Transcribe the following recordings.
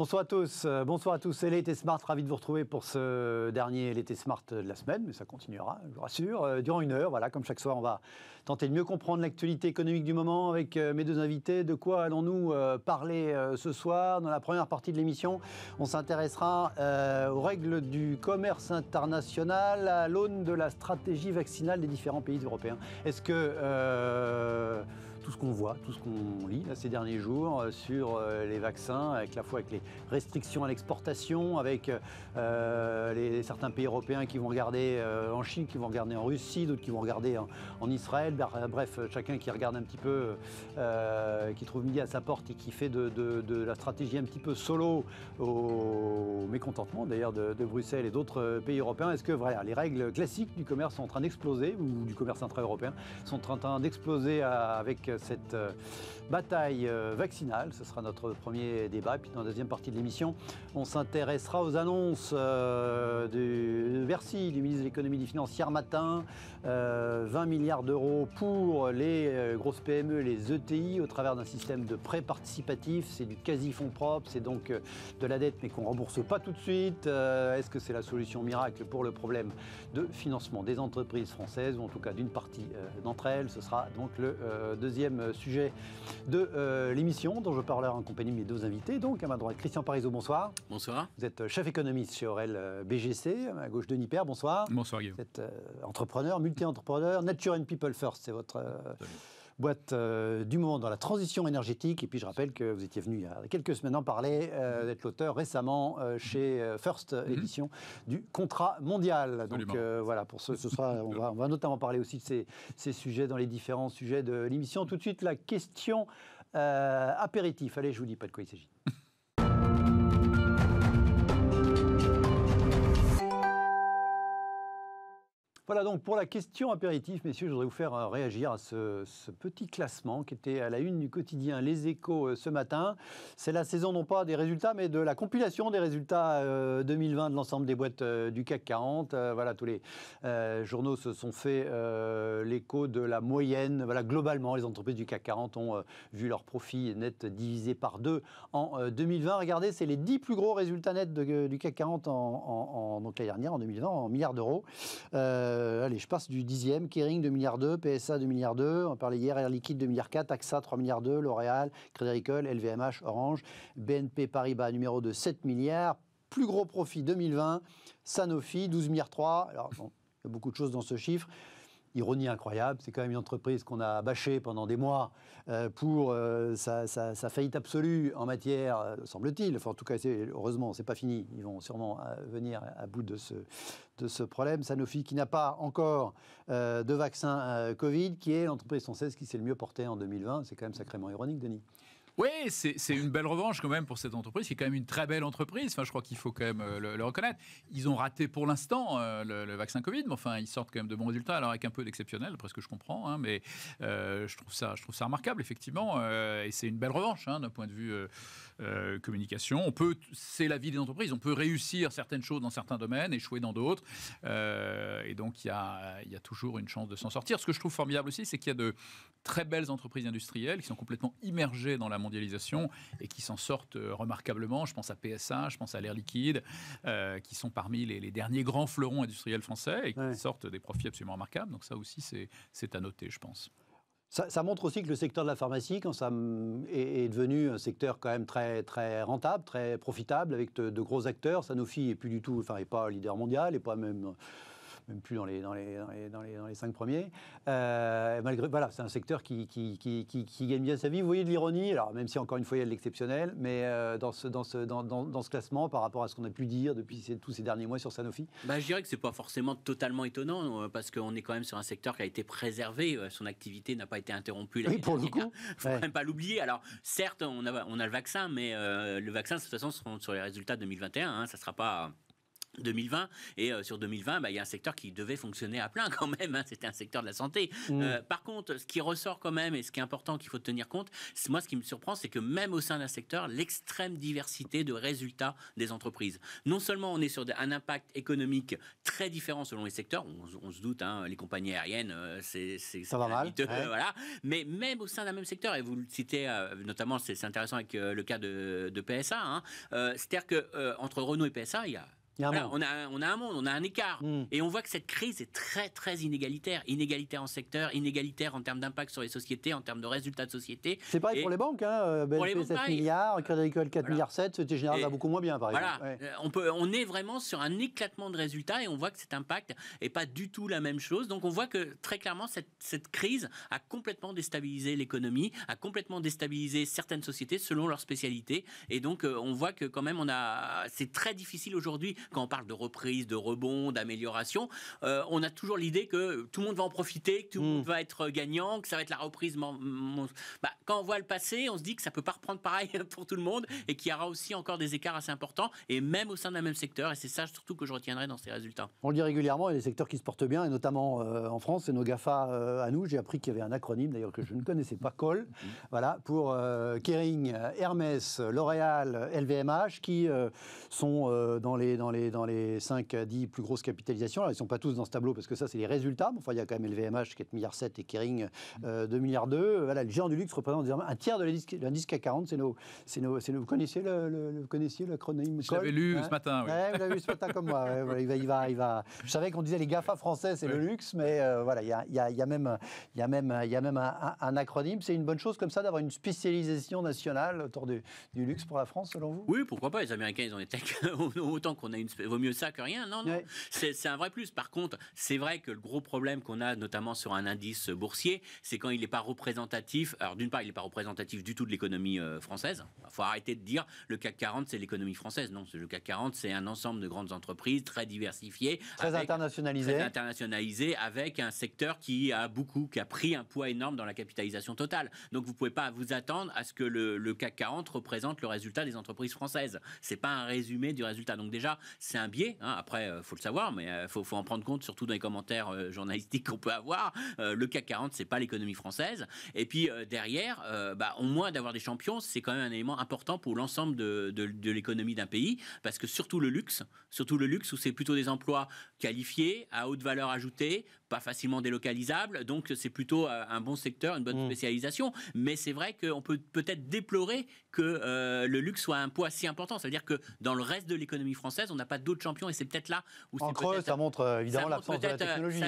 Bonsoir à tous, euh, bonsoir à tous, c'est l'été Smart, ravi de vous retrouver pour ce dernier l'été Smart de la semaine, mais ça continuera, je vous rassure, euh, durant une heure, voilà, comme chaque soir, on va tenter de mieux comprendre l'actualité économique du moment avec euh, mes deux invités. De quoi allons-nous parler ce soir Dans la première partie de l'émission, on s'intéressera aux règles du commerce international à l'aune de la stratégie vaccinale des différents pays européens. Est-ce que tout ce qu'on voit, tout ce qu'on lit ces derniers jours euh, sur euh, les vaccins, avec la fois avec les restrictions à l'exportation, avec euh, les, certains pays européens qui vont regarder en Chine, qui vont regarder en Russie, d'autres qui vont regarder en, Israël. Bref, chacun qui regarde un petit peu, qui trouve midi à sa porte et qui fait de, la stratégie un petit peu solo au mécontentement d'ailleurs de, Bruxelles et d'autres pays européens. Est-ce que les règles classiques du commerce sont en train d'exploser, ou du commerce intra-européen, sont en train d'exploser avec cette euh, bataille euh, vaccinale. Ce sera notre premier débat. puis dans la deuxième partie de l'émission, on s'intéressera aux annonces de euh, du Bercy, du ministre de l'économie et des finances hier matin. 20 euh, milliards d'euros pour les grosses PME, les ETI, au travers d'un système de prêts participatif. C'est du quasi-fonds propre, c'est donc de la dette mais qu'on ne rembourse pas tout de suite. Est-ce que c'est la solution miracle pour le problème de financement des entreprises françaises, ou en tout cas d'une partie d'entre elles Ce sera donc le deuxième sujet de euh, l'émission dont je parlerai en compagnie de mes deux invités. Donc à ma droite, Christian Parizeau, bonsoir. Bonsoir. Vous êtes euh, chef économiste chez Aurel euh, BGC. À ma gauche, Denis Père, bonsoir. Bonsoir Guillaume. Vous êtes entrepreneur, multi-entrepreneur, Nature and People First, c'est votre boîte euh, du moment dans la transition énergétique. Et puis je rappelle que vous étiez venu il y a quelques semaines en parler, euh, mm-hmm. d'être l'auteur récemment euh, mm-hmm. chez First Édition mm-hmm. du contrat mondial. Donc voilà, pour ce, ce sera, on va, on va, notamment parler aussi de ces, ces sujets dans les différents sujets de l'émission. Tout de suite, la question apéritif. Allez, je vous dis pas de quoi il s'agit. Voilà donc pour la question apéritif, messieurs, je voudrais vous faire euh, réagir à ce, petit classement qui était à la une du quotidien Les Échos euh, ce matin. C'est la saison non pas des résultats, mais de la compilation des résultats 2020 euh, de l'ensemble des boîtes du CAC 40. voilà, tous les journaux se sont fait l'écho de la moyenne. Voilà, globalement, les entreprises du CAC 40 ont vu leurs profits nets divisés par deux en 2020. Regardez, c'est les dix plus gros résultats nets du CAC 40 en, donc dernière, en 2020, en milliards d'euros. Euh, allez, je passe du dixième, Kering 2 milliards 2, PSA 2 milliards 2, on parlait hier, Air Liquide 2 milliards 4, AXA 3 milliards 2, L'Oréal, Crédit Agricole, LVMH, Orange, BNP Paribas numéro 2, 7 milliards. Plus gros profit 2020, Sanofi 12 milliards 3. Alors il y a beaucoup de choses dans ce chiffre ironie incroyable, c'est quand même une entreprise qu'on a bâchée pendant des mois euh, pour euh, sa, faillite absolue en matière, euh, semble-t-il, en tout cas heureusement c'est pas fini, ils vont sûrement venir à bout de ce, de ce problème. Sanofi qui n'a pas encore de vaccin Covid, qui est l'entreprise française qui s'est le mieux portée en 2020, c'est quand même sacrément ironique Denis. Oui, c'est une belle revanche quand même pour cette entreprise, qui est quand même une très belle entreprise. Enfin, je crois qu'il faut quand même euh, le, reconnaître. Ils ont raté pour l'instant euh, le, vaccin Covid, mais enfin, ils sortent quand même de bons résultats, alors avec un peu d'exceptionnel, presque que je comprends. Hein, mais euh, je, trouve ça, je trouve ça remarquable, effectivement. et c'est une belle revanche hein, d'un point de vue communication. On peut, c'est la vie des entreprises. On peut réussir certaines choses dans certains domaines, échouer dans d'autres. et donc, il y a, y a toujours une chance de s'en sortir. Ce que je trouve formidable aussi, c'est qu'il y a de très belles entreprises industrielles qui sont complètement immergées dans la mondialisation et qui s'en sortent euh, remarquablement. Je pense à PSA, je pense à l'air liquide, euh, qui sont parmi les, derniers grands fleurons industriels français et qui sortent des profits absolument remarquables. Donc ça aussi, c'est à noter, je pense. Ça, montre aussi que le secteur de la pharmacie, quand ça est, devenu un secteur quand même très, très rentable, très profitable, avec de, gros acteurs, Sanofi n'est plus du tout, enfin, n'est pas leader mondial, et pas même même plus dans les, dans les, dans les, dans les, cinq premiers. Euh, malgré, voilà, c'est un secteur qui, qui, qui, gagne bien sa vie. Vous voyez de l'ironie, alors même si encore une fois il y a de l'exceptionnel, mais euh, dans, ce, dans, ce, dans, dans, ce classement par rapport à ce qu'on a pu dire depuis tous ces derniers mois sur Sanofi bah, Je dirais que c'est pas forcément totalement étonnant euh, parce qu'on est quand même sur un secteur qui a été préservé. Son activité n'a pas été interrompue. Oui, pour le coup. faut quand même pas l'oublier. Alors, certes, on a, on a le vaccin, mais le vaccin, de toute façon, sera sur les résultats de 2021. ça ça sera pas 2020 et euh, sur 2020, bah, il y a un secteur qui devait fonctionner à plein quand même. Hein. C'était un secteur de la santé. Mmh. Euh, par contre, ce qui ressort quand même et ce qui est important qu'il faut tenir compte, moi ce qui me surprend, c'est que même au sein d'un secteur, l'extrême diversité de résultats des entreprises. Non seulement on est sur un impact économique très différent selon les secteurs, on, se doute, hein, les compagnies aériennes, euh, c'est ça va mal, voilà. Mais même au sein d'un même secteur, et vous le citez notamment, c'est intéressant avec le cas de, PSA. Hein, c'est-à-dire que entre Renault et PSA, il y a on, a, un monde, on a un écart. Hmm. Et on voit que cette crise est très, très inégalitaire. Inégalitaire en secteur, inégalitaire en termes d'impact sur les sociétés, en termes de résultats de société. C'est pareil pour les banques. Hein, euh, BNP, milliards, Crédit Agricole 4 milliards 7, c'était beaucoup moins bien, par exemple. Euh, on, peut, on est vraiment sur un éclatement de résultats et on voit que cet impact n'est pas du tout la même chose. Donc on voit que très clairement, cette, crise a complètement déstabilisé l'économie, a complètement déstabilisé certaines sociétés selon leur spécialité. Et donc euh, on voit que quand même, on a, c'est très difficile aujourd'hui quand on parle de reprise, de rebond, d'amélioration, euh, on a toujours l'idée que tout le monde va en profiter, que tout le monde mm. va être gagnant, que ça va être la reprise. Bah, quand on voit le passé, on se dit que ça peut pas reprendre pareil pour tout le monde et qu'il y aura aussi encore des écarts assez importants, et même au sein d'un même secteur. Et c'est ça surtout que je retiendrai dans ces résultats. On le dit régulièrement, il y a des secteurs qui se portent bien, et notamment euh, en France, c'est nos GAFA euh, à nous. J'ai appris qu'il y avait un acronyme d'ailleurs que je ne connaissais pas, COL, mm. voilà, pour Kering, Hermès, L'Oréal, LVMH, qui sont dans les dans les 5 à 10 plus grosses capitalisations. ils ne sont pas tous dans ce tableau parce que ça, c'est les résultats. enfin, il y a quand même le LVMH, 1,7 milliards et Kering, mmh. euh, 2 milliards Voilà, le géant du luxe représente un tiers de l'indice CAC 40. C'est nos, nos, vous connaissiez le, le, le vous l'acronyme Je l'avais lu hein ce matin. Oui. vous l'avez lu ce matin comme moi. il va, il va, Je savais qu'on disait les GAFA français, c'est le luxe, mais euh, voilà, il y a, y, a, y a, même, y y a même un, acronyme. C'est une bonne chose comme ça d'avoir une spécialisation nationale autour du, du, luxe pour la France, selon vous Oui, pourquoi pas. Les Américains, ils en étaient autant qu'on a vaut mieux ça que rien. Non, non. C'est un vrai plus. Par contre, c'est vrai que le gros problème qu'on a, notamment sur un indice boursier, c'est quand il n'est pas représentatif. Alors, d'une part, il n'est pas représentatif du tout de l'économie euh, française. Il faut arrêter de dire le CAC 40, c'est l'économie française. Non, le CAC 40, c'est un ensemble de grandes entreprises très diversifiées. Très internationalisées. avec un secteur qui a beaucoup, qui a pris un poids énorme dans la capitalisation totale. Donc, vous ne pouvez pas vous attendre à ce que le, le CAC 40 représente le résultat des entreprises françaises. C'est pas un résumé du résultat. Donc déjà, c'est un biais. Hein. Après, il euh, faut le savoir, mais il euh, faut, en prendre compte, surtout dans les commentaires euh, journalistiques qu'on peut avoir. le CAC 40, c'est pas l'économie française. Et puis derrière, bah, au moins d'avoir des champions, c'est quand même un élément important pour l'ensemble de, l'économie d'un pays, parce que surtout le luxe, surtout le luxe où c'est plutôt des emplois qualifiés, à haute valeur ajoutée, pas facilement délocalisables, donc c'est plutôt un bon secteur, une bonne mmh. spécialisation. Mais c'est vrai qu'on peut peut-être déplorer que le luxe soit un poids si important. C'est-à-dire que dans le reste de l'économie française, on n'a pas d'autres champions et c'est peut-être là où En creux, ça montre euh, évidemment l'absence de la technologie.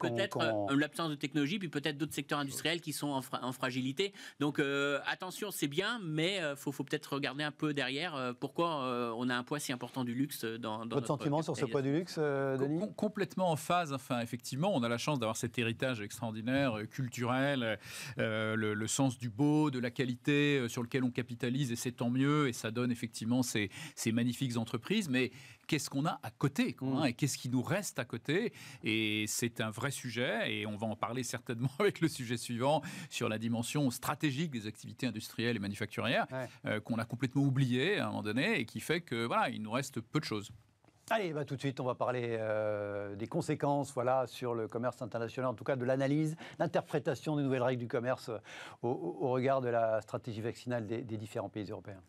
peut-être l'absence de technologie, puis peut-être d'autres secteurs industriels qui sont en, fragilité. Donc euh, attention, c'est bien, mais il euh, faut, peut-être regarder un peu derrière pourquoi on a un poids si important du luxe dans, dans Votre sentiment sur ce poids du luxe, Denis Complètement en phase. Enfin, effectivement, on a la chance d'avoir cet héritage extraordinaire, culturel, le, sens du beau, de la qualité sur lequel on capitalise, et c'est tant mieux, et ça donne effectivement ces, ces magnifiques entreprises. Mais qu'est-ce qu'on a à côté mm. hein, et qu'est-ce qui nous reste à côté. Et c'est un vrai sujet et on va en parler certainement avec le sujet suivant sur la dimension stratégique des activités industrielles et manufacturières euh, qu'on a complètement oublié à un moment donné et qui fait que voilà, il nous reste peu de choses. Allez, bah, tout de suite, on va parler euh, des conséquences voilà, sur le commerce international, en tout cas de l'analyse, l'interprétation des nouvelles règles du commerce euh, au, regard de la stratégie vaccinale des, des différents pays européens.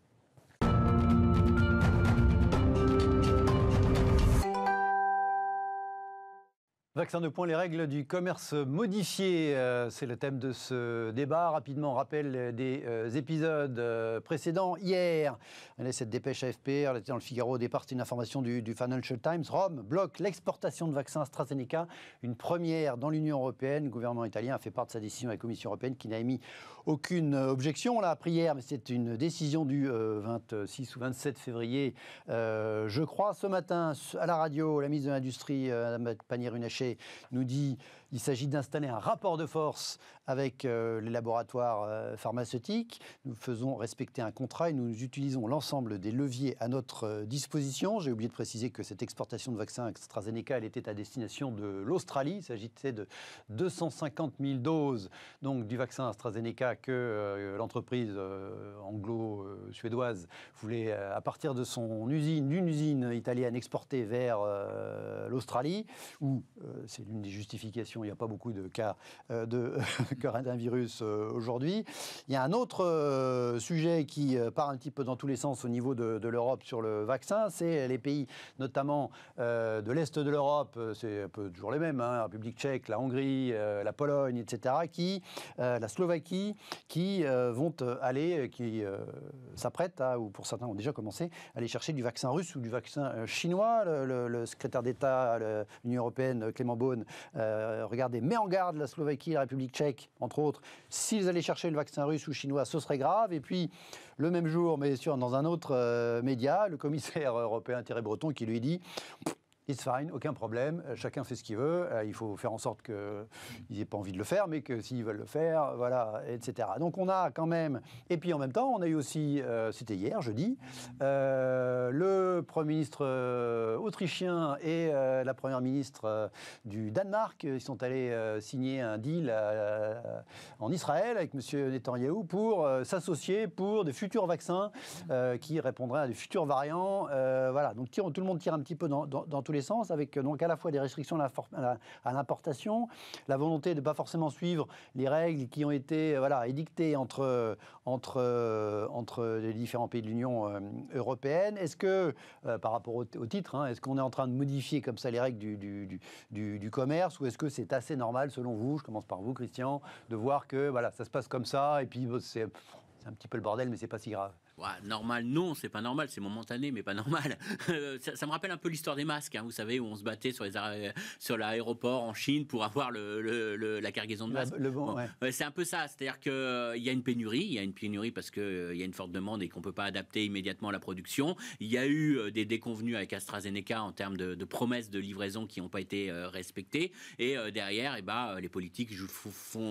Vaccin de point, les règles du commerce modifié, euh, c'est le thème de ce débat. Rapidement, rappel des euh, épisodes euh, précédents. Hier, on cette dépêche AFP, elle dans le Figaro au départ, une information du, Financial Times. Rome bloque l'exportation de vaccins AstraZeneca, une première dans l'Union européenne. Le gouvernement italien a fait part de sa décision à la Commission européenne qui n'a émis aucune objection. On l'a appris hier, mais c'est une décision du 26 ou 27 février, je crois. Ce matin, à la radio, la ministre de l'Industrie, Mme Pannier-Runacher, nous dit il s'agit d'installer un rapport de force avec euh, les laboratoires euh, pharmaceutiques. Nous faisons respecter un contrat et nous utilisons l'ensemble des leviers à notre euh, disposition. J'ai oublié de préciser que cette exportation de vaccins AstraZeneca, elle était à destination de l'Australie. Il s'agissait de 250 000 doses donc, du vaccin AstraZeneca que l'entreprise anglo-suédoise voulait, à partir de son usine, d'une usine italienne, exporter vers l'Australie, où c'est l'une des justifications il n'y a pas beaucoup de cas euh, de coronavirus euh, aujourd'hui. Il y a un autre euh, sujet qui part un petit peu dans tous les sens au niveau de, l'Europe sur le vaccin, c'est les pays notamment de l'Est de l'Europe, c'est un peu toujours les mêmes, hein, la République tchèque, la Hongrie, la Pologne, etc., qui, la Slovaquie, qui vont aller, qui s'apprêtent à, ou pour certains ont déjà commencé, à aller chercher du vaccin russe ou du vaccin chinois. Le, secrétaire d'État à l'Union européenne, Clément Beaune, Regardez, met en garde la Slovaquie, la République tchèque, entre autres, s'ils allaient chercher le vaccin russe ou chinois, ce serait grave. Et puis, le même jour, mais sûr, dans un autre euh, média, le commissaire européen Thierry Breton qui lui dit It's fine, aucun problème, euh, chacun fait ce qu'il veut, euh, il faut faire en sorte qu'ils n'aient pas envie de le faire, mais que s'ils veulent le faire, voilà, etc. Donc on a quand même, et puis en même temps, on a eu aussi, euh, c'était hier, jeudi, le Premier ministre autrichien et la Première ministre du Danemark, ils sont allés signer un deal en Israël avec M. Netanyahu pour s'associer pour des futurs vaccins qui répondraient à des futurs variants, voilà, donc tout le monde tire un petit peu dans, dans, sens, avec euh, donc à la fois des restrictions à l'importation, la volonté de ne pas forcément suivre les règles qui ont été euh, voilà, édictées entre, euh, entre, entre les différents pays de l'Union européenne. Est-ce que, par rapport au, titre, hein, est-ce qu'on est en train de modifier comme ça les règles du, du, commerce ou est-ce que c'est assez normal, selon vous, je commence par vous, Christian, de voir que voilà, ça se passe comme ça et puis c'est un petit peu le bordel, mais c'est pas si grave normal, non, c'est pas normal, c'est momentané, mais pas normal. Euh, ça, me rappelle un peu l'histoire des masques, hein, vous savez, où on se battait sur, les sur l'aéroport en Chine pour avoir le, la cargaison de masques. Le C'est un peu ça, c'est-à-dire qu'il euh, y a une pénurie, il y a une pénurie parce qu'il euh, il y a une forte demande et qu'on ne peut pas adapter immédiatement la production. Il y a eu des déconvenus avec AstraZeneca en termes de, promesses de livraison qui n'ont pas été respectées. Et derrière, et eh ben, les politiques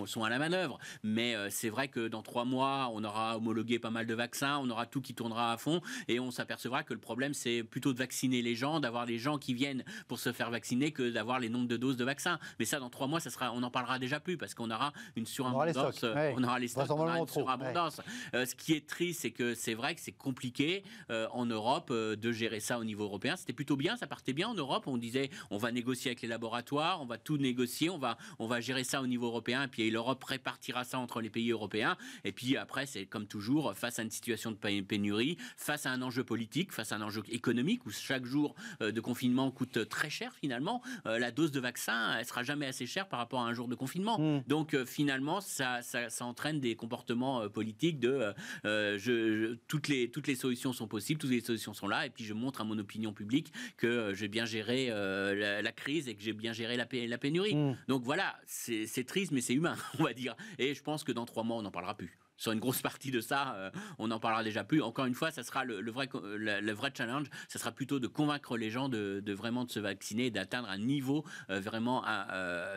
sont à la manœuvre. Mais c'est vrai que dans trois mois, on aura homologué pas mal de vaccins, aura tout qui tournera à fond et on s'apercevra que le problème, c'est plutôt de vacciner les gens, d'avoir les gens qui viennent pour se faire vacciner que d'avoir les nombres de doses de vaccins. Mais ça, dans trois mois, ça sera, on n'en parlera déjà plus parce qu'on aura une surabondance. On aura les surabondance. ce qui est triste, c'est que c'est vrai que c'est compliqué euh, en Europe euh, de gérer ça au niveau européen. C'était plutôt bien, ça partait bien en Europe. On disait, on va négocier avec les laboratoires, on va tout négocier, on va, on va gérer ça au niveau européen, et puis l'Europe répartira ça entre les pays européens. Et puis après, c'est comme toujours, face à une situation de pénurie, face à un enjeu politique, face à un enjeu économique, où chaque jour euh, de confinement coûte très cher finalement, euh, la dose de vaccin, elle sera jamais assez chère par rapport à un jour de confinement. Hmm. Donc euh, finalement, ça, ça, entraîne des comportements politiques de je, toutes, les, toutes les solutions sont possibles, toutes les solutions sont là, et puis je montre à mon opinion publique que j'ai bien géré la, crise et que j'ai bien géré la, pénurie. Hmm. Donc voilà, c'est triste, mais c'est humain, on va dire. Et je pense que dans trois mois, on n'en parlera plus sur une grosse partie de ça, euh, on n'en parlera déjà plus. Encore une fois, ça sera le, vrai, euh, le, vrai challenge, ça sera plutôt de convaincre les gens de, vraiment de se vacciner et d'atteindre un niveau euh, vraiment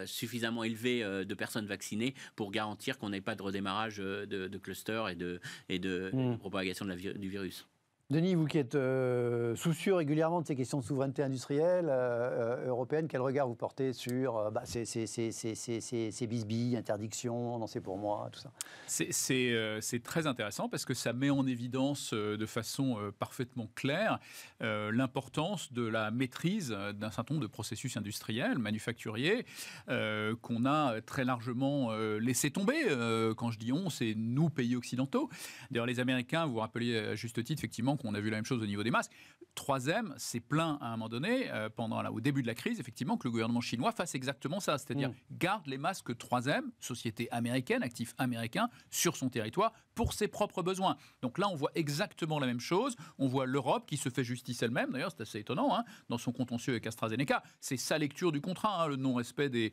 suffisamment élevé de personnes vaccinées pour garantir qu'on n'ait pas de redémarrage de, clusters et de, mm. propagation de la, du virus. Denis, vous qui êtes euh, soucieux régulièrement de ces questions de souveraineté industrielle euh, euh, européenne, quel regard vous portez sur bah, ces, ces, bisbilles, interdictions, non c'est pour moi, tout ça C'est très intéressant parce que ça met en évidence de façon parfaitement claire l'importance de la maîtrise d'un certain nombre de processus industriels, manufacturiers, qu'on a très largement laissé tomber. quand je dis on, c'est nous, pays occidentaux. D'ailleurs, les Américains, vous vous rappelez à juste titre, effectivement, on a vu la même chose au niveau des masques. Troisième, c'est plein à un moment donné, euh, pendant au début de la crise, effectivement, que le gouvernement chinois fasse exactement ça, c'est-à-dire mm. garde les masques 3 troisième, société américaine, actif américain, sur son territoire, pour ses propres besoins. Donc là, on voit exactement la même chose. On voit l'Europe qui se fait justice elle-même, d'ailleurs, c'est assez étonnant, hein. dans son contentieux avec AstraZeneca. C'est sa lecture du contrat, hein, le non-respect des,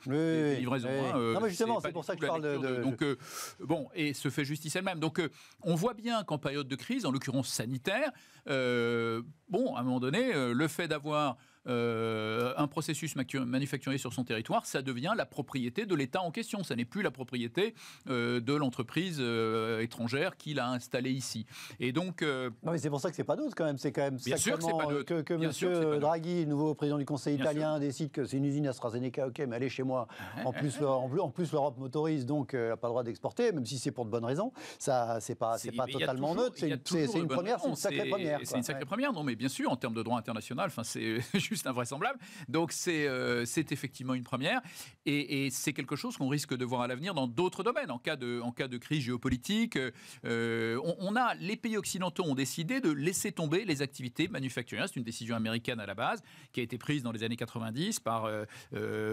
livraisons. Hein, euh, non, mais justement, c'est pour ça que je parle de. Donc, euh, bon, et se fait justice elle-même. Donc, euh, on voit bien qu'en période de crise, en l'occurrence sanitaire, bon, à un moment donné, le fait d'avoir euh, un processus manufacturé sur son territoire, ça devient la propriété de l'État en question. Ça n'est plus la propriété euh, de l'entreprise euh, étrangère qui l'a installé ici. Et donc. non, mais c'est pour ça que c'est pas neutre quand même. C'est quand même bien sûr que, pas que, que monsieur Draghi, nouveau président du Conseil italien, décide que c'est une usine AstraZeneca, ok, mais allez chez moi. En plus, en plus l'Europe m'autorise, donc elle n'a pas le droit d'exporter, même si c'est pour de bonnes raisons. Ça, c'est pas, c'est pas totalement neutre. C'est une, première, c'est une sacrée première. C'est une sacrée première, non, mais bien sûr, en termes de droit international, enfin, c'est. c'est invraisemblable. Donc c'est euh, c'est effectivement une première. Et, c'est quelque chose qu'on risque de voir à l'avenir dans d'autres domaines. En cas, de, en cas de crise géopolitique, euh, euh, on, a, les pays occidentaux ont décidé de laisser tomber les activités manufacturières. C'est une décision américaine à la base qui a été prise dans les années 90 par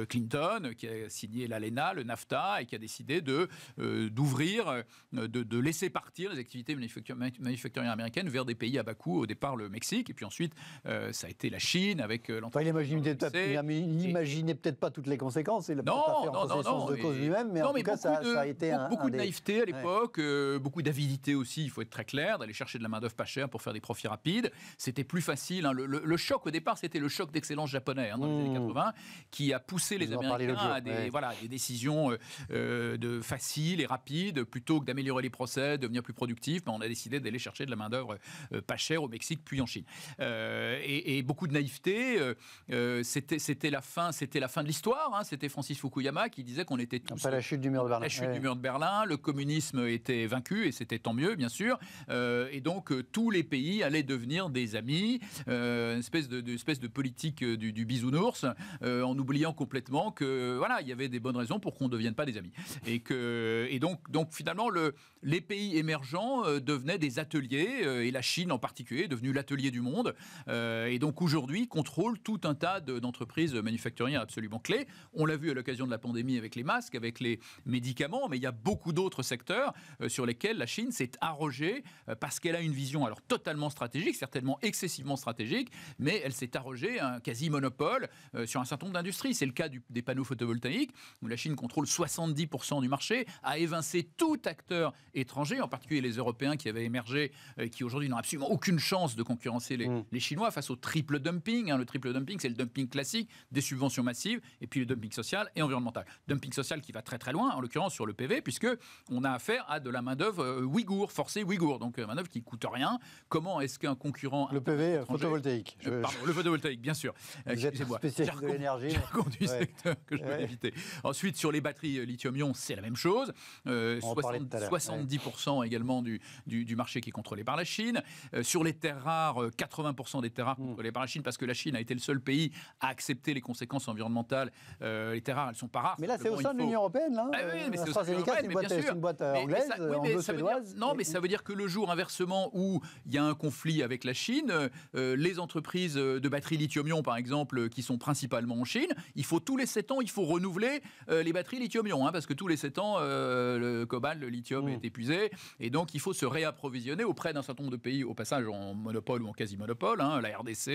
Clinton, qui a signé l'ALENA, le NAFTA, et qui a décidé d'ouvrir, de, de, de laisser partir les activités manufacturières américaines vers des pays à bas coût, au départ le Mexique, et puis ensuite ça a été la Chine avec que il n'imaginait peut-être pas toutes les conséquences. non, pas fait en non, de cause lui-même, mais en tout cas, ça, a été beaucoup, de naïveté à l'époque, euh, beaucoup d'avidité aussi, il faut être très clair, d'aller chercher de la main-d'œuvre pas chère pour faire des profits rapides. C'était plus facile. Hein, le, choc au départ, c'était le choc d'excellence japonais hein, dans les années 80, mmh. qui a poussé les Américains à des, décisions euh, euh, de faciles et rapides, plutôt que d'améliorer les procès, devenir plus productifs. on a décidé d'aller chercher de la main-d'œuvre pas chère au Mexique, puis en Chine. Et, et, beaucoup de naïveté, euh, euh, c'était, c'était la fin, c'était la fin de l'histoire. Hein. C'était Francis Fukuyama qui disait qu'on était tous. Pas la chute du mur de Berlin. La chute du mur de Berlin, le communisme était vaincu et c'était tant mieux, bien sûr. Euh, et donc tous les pays allaient devenir des amis, une espèce de, espèce de politique du, bisounours, en oubliant complètement que voilà, il y avait des bonnes raisons pour qu'on ne devienne pas des amis. Et que et donc donc finalement le, les pays émergents devenaient des ateliers et la Chine en particulier est devenue l'atelier du monde. et donc aujourd'hui contrôle tout un tas d'entreprises manufacturières absolument clés. On l'a vu à l'occasion de la pandémie avec les masques, avec les médicaments, mais il y a beaucoup d'autres secteurs euh, sur lesquels la Chine s'est arrogée euh, parce qu'elle a une vision alors totalement stratégique, certainement excessivement stratégique, mais elle s'est arrogée un quasi-monopole euh, sur un certain nombre d'industries. C'est le cas des panneaux photovoltaïques, où la Chine contrôle 70% du marché, a évincé tout acteur étranger, en particulier les Européens qui avaient émergé, qui aujourd'hui n'ont absolument aucune chance de concurrencer les, mmh. Chinois face au triple dumping, hein, le triple le dumping, c'est le dumping classique, des subventions massives, et puis le dumping social et environnemental. Dumping social qui va très très loin, en l'occurrence sur le PV, puisque on a affaire à de la main-d'œuvre euh, ouïghour, forcée ouïghour, donc euh, main-d'œuvre qui coûte rien. Comment est-ce qu'un concurrent. Le PV photovoltaïque. Euh, le photovoltaïque, bien sûr. Vous êtes spécialiste de l'énergie. secteur que je peux éviter. Ensuite, sur les batteries lithium-ion, c'est la même chose. 70% également du, du, marché qui est contrôlé par la Chine. sur les terres rares, 80% des terres rares hmm. contrôlées par la Chine, parce que la Chine a été été le seul pays à accepter les conséquences environnementales. Euh, les terres rares, elles sont pas rares. Mais là, c'est au ah euh, sein de l'Union européenne. c'est une, boîte anglaise, Non, mais ça veut dire que le jour, inversement, où il y a un conflit avec la Chine, euh, les entreprises de batteries lithium-ion, par exemple, qui sont principalement en Chine, il faut tous les 7 ans, il faut renouveler les batteries lithium-ion, hein, parce que tous les 7 ans, le cobalt, le lithium mm. est épuisé, et donc il faut se réapprovisionner auprès d'un certain nombre de pays, au passage en monopole ou en quasi-monopole. Hein, la RDC,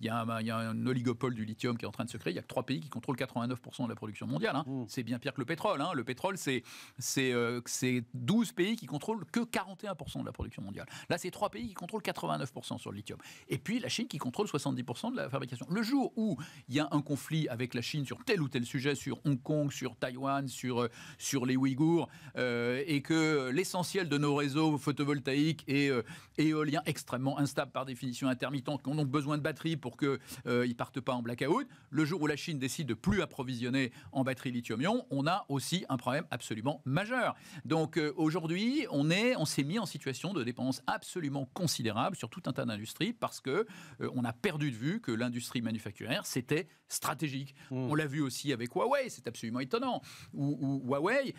il y a un il y a un oligopole du lithium qui est en train de se créer. Il y a que trois pays qui contrôlent 89% de la production mondiale. Hein. Mmh. C'est bien pire que le pétrole. Hein. Le pétrole, c'est 12 euh, pays qui contrôlent que 41% de la production mondiale. Là, c'est trois pays qui contrôlent 89% sur le lithium. Et puis la Chine qui contrôle 70% de la fabrication. Le jour où il y a un conflit avec la Chine sur tel ou tel sujet, sur Hong Kong, sur Taïwan, sur, euh, sur les Ouïghours, euh, et que l'essentiel de nos réseaux photovoltaïques et éoliens extrêmement instables par définition intermittente, qui ont donc besoin de batteries pour que ils euh, ils partent pas en blackout. Le jour où la Chine décide de plus approvisionner en batterie lithium-ion, on a aussi un problème absolument majeur. Donc euh, aujourd'hui, on est, on s'est mis en situation de dépendance absolument considérable sur tout un tas d'industries parce que euh, on a perdu de vue que l'industrie manufacturière c'était stratégique. Hmm. On l'a vu aussi avec Huawei, c'est absolument étonnant. Ou, Huawei,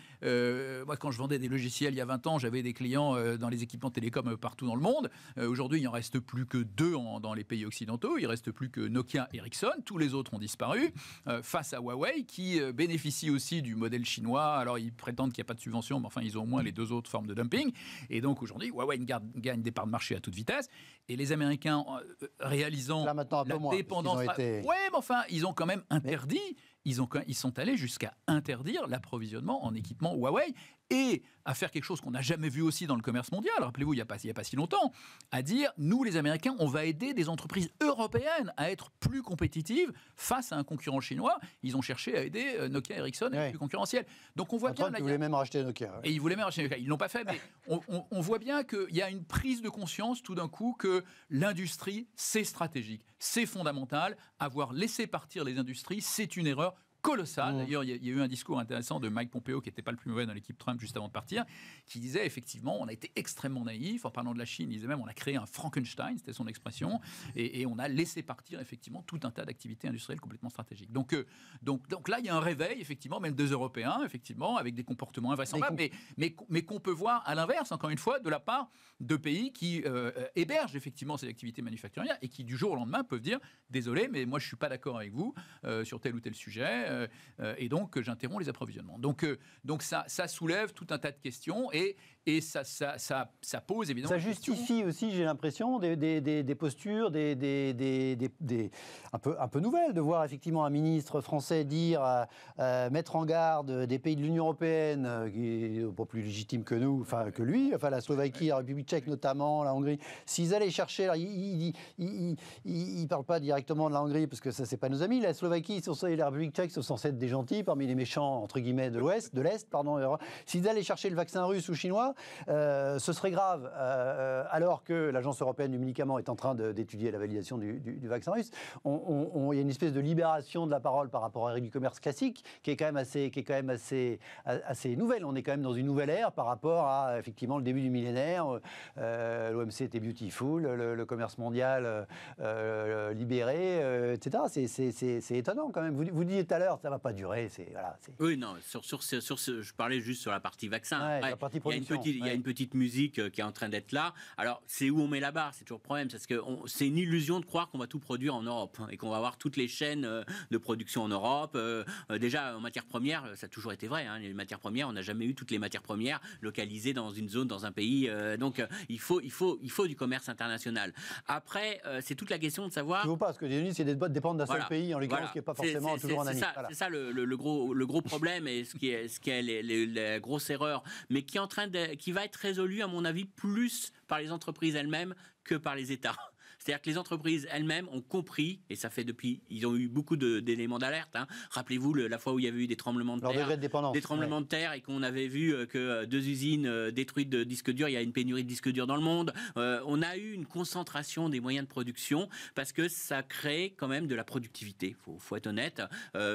moi quand je vendais des logiciels il y a 20 ans, j'avais des clients dans les équipements télécoms partout dans le monde. Aujourd'hui, il en reste plus que deux dans les pays occidentaux. Il reste plus que Nokia, Ericsson. Tous les autres ont disparu euh, face à Huawei qui euh, bénéficie aussi du modèle chinois. Alors ils prétendent qu'il n'y a pas de subvention, mais enfin ils ont au moins les deux autres formes de dumping. Et donc aujourd'hui, Huawei gagne des parts de marché à toute vitesse. Et les Américains, euh, réalisant la dépendance... mais enfin, ils ont quand même interdit... ils, ont, ils sont allés jusqu'à interdire l'approvisionnement en équipement Huawei et à faire quelque chose qu'on n'a jamais vu aussi dans le commerce mondial, rappelez-vous, il n'y a, pas si longtemps, à dire, nous les Américains, on va aider des entreprises européennes à être plus compétitives face à un concurrent chinois. Ils ont cherché à aider euh, Nokia, Ericsson à être plus concurrentiel. Donc on voit bien... même racheter Nokia. ils Ils pas fait, mais on voit bien qu'il y a une prise de conscience tout d'un coup que l'industrie, c'est stratégique, c'est fondamental. Avoir laissé partir les industries, c'est une erreur colossal. Mmh. D'ailleurs, il y, a eu un discours intéressant de Mike Pompeo, qui n'était pas le plus mauvais dans l'équipe Trump juste avant de partir, qui disait effectivement, on a été extrêmement naïf. En parlant de la Chine, il disait même, on a créé un Frankenstein, c'était son expression, et, on a laissé partir effectivement tout un tas d'activités industrielles complètement stratégiques. Donc, euh, donc, donc là, il y a un réveil, effectivement, même des Européens, effectivement, avec des comportements invraisemblables, mais, mais, mais qu'on peut voir à l'inverse, encore une fois, de la part de pays qui euh, euh, hébergent effectivement ces activités manufacturières et qui, du jour au lendemain, peuvent dire, désolé, mais moi, je ne suis pas d'accord avec vous sur tel ou tel sujet. Euh, euh, et donc j'interromps les approvisionnements. Donc, euh, donc ça, ça soulève tout un tas de questions et et ça, ça, ça, pose évidemment. Ça justifie aussi, j'ai l'impression, des, des, postures des, des, un, peu, un peu nouvelles, de voir effectivement un ministre français dire, mettre en garde des pays de l'Union européenne, euh, qui sont pas plus légitime que nous, enfin que lui, enfin la Slovaquie, la République tchèque notamment, la Hongrie. S'ils allaient chercher, alors, ils ne parlent pas directement de la Hongrie, parce que ça, c'est pas nos amis. La Slovaquie et la République tchèque sont censés être des gentils parmi les méchants, entre guillemets, de l'Ouest, de l'Est, pardon. S'ils allaient chercher le vaccin russe ou chinois, euh, ce serait grave, euh, euh, alors que l'Agence européenne du médicament est en train d'étudier la validation du, vaccin russe. Il y a une espèce de libération de la parole par rapport à du commerce classique, qui est quand même assez, qui est quand même assez, assez nouvelle. On est quand même dans une nouvelle ère par rapport à effectivement le début du millénaire. L'OMC était beautiful, le, commerce mondial libéré, etc. C'est étonnant quand même. Vous, vous disiez tout à l'heure, ça va pas durer. Oui, non. Sur, sur, sur, je parlais juste sur la partie vaccin. la partie il y a il y a une petite musique euh, qui est en train d'être là. Alors, c'est où on met la barre, c'est toujours le problème. Parce que c'est une illusion de croire qu'on va tout produire en Europe hein, et qu'on va avoir toutes les chaînes euh, de production en Europe. Euh, déjà, en matière première, ça a toujours été vrai. Hein, les matières premières, on n'a jamais eu toutes les matières premières localisées dans une zone, dans un pays. donc, il, faut, il, faut, il faut du commerce international. Après, c'est toute la question de savoir. Je pas, parce que les États-Unis, c'est des boîtes dépendent d'un seul pays, en l'occurrence, qui n'est pas forcément toujours un C'est ça, le, gros, le gros problème et ce qui est, ce qui est la grosse erreur, mais qui est en train de qui va être résolue, à mon avis, plus par les entreprises elles-mêmes que par les États. C'est-à-dire que les entreprises elles-mêmes ont compris, et ça fait depuis, ils ont eu beaucoup d'éléments d'alerte. Hein. Rappelez-vous la fois où il y avait eu des tremblements de terre, des tremblements de terre, et qu'on avait vu euh, que euh, deux usines euh, détruites de disques durs, il y a une pénurie de disques durs dans le monde. on a eu une concentration des moyens de production parce que ça crée quand même de la productivité. Faut, faut être honnête.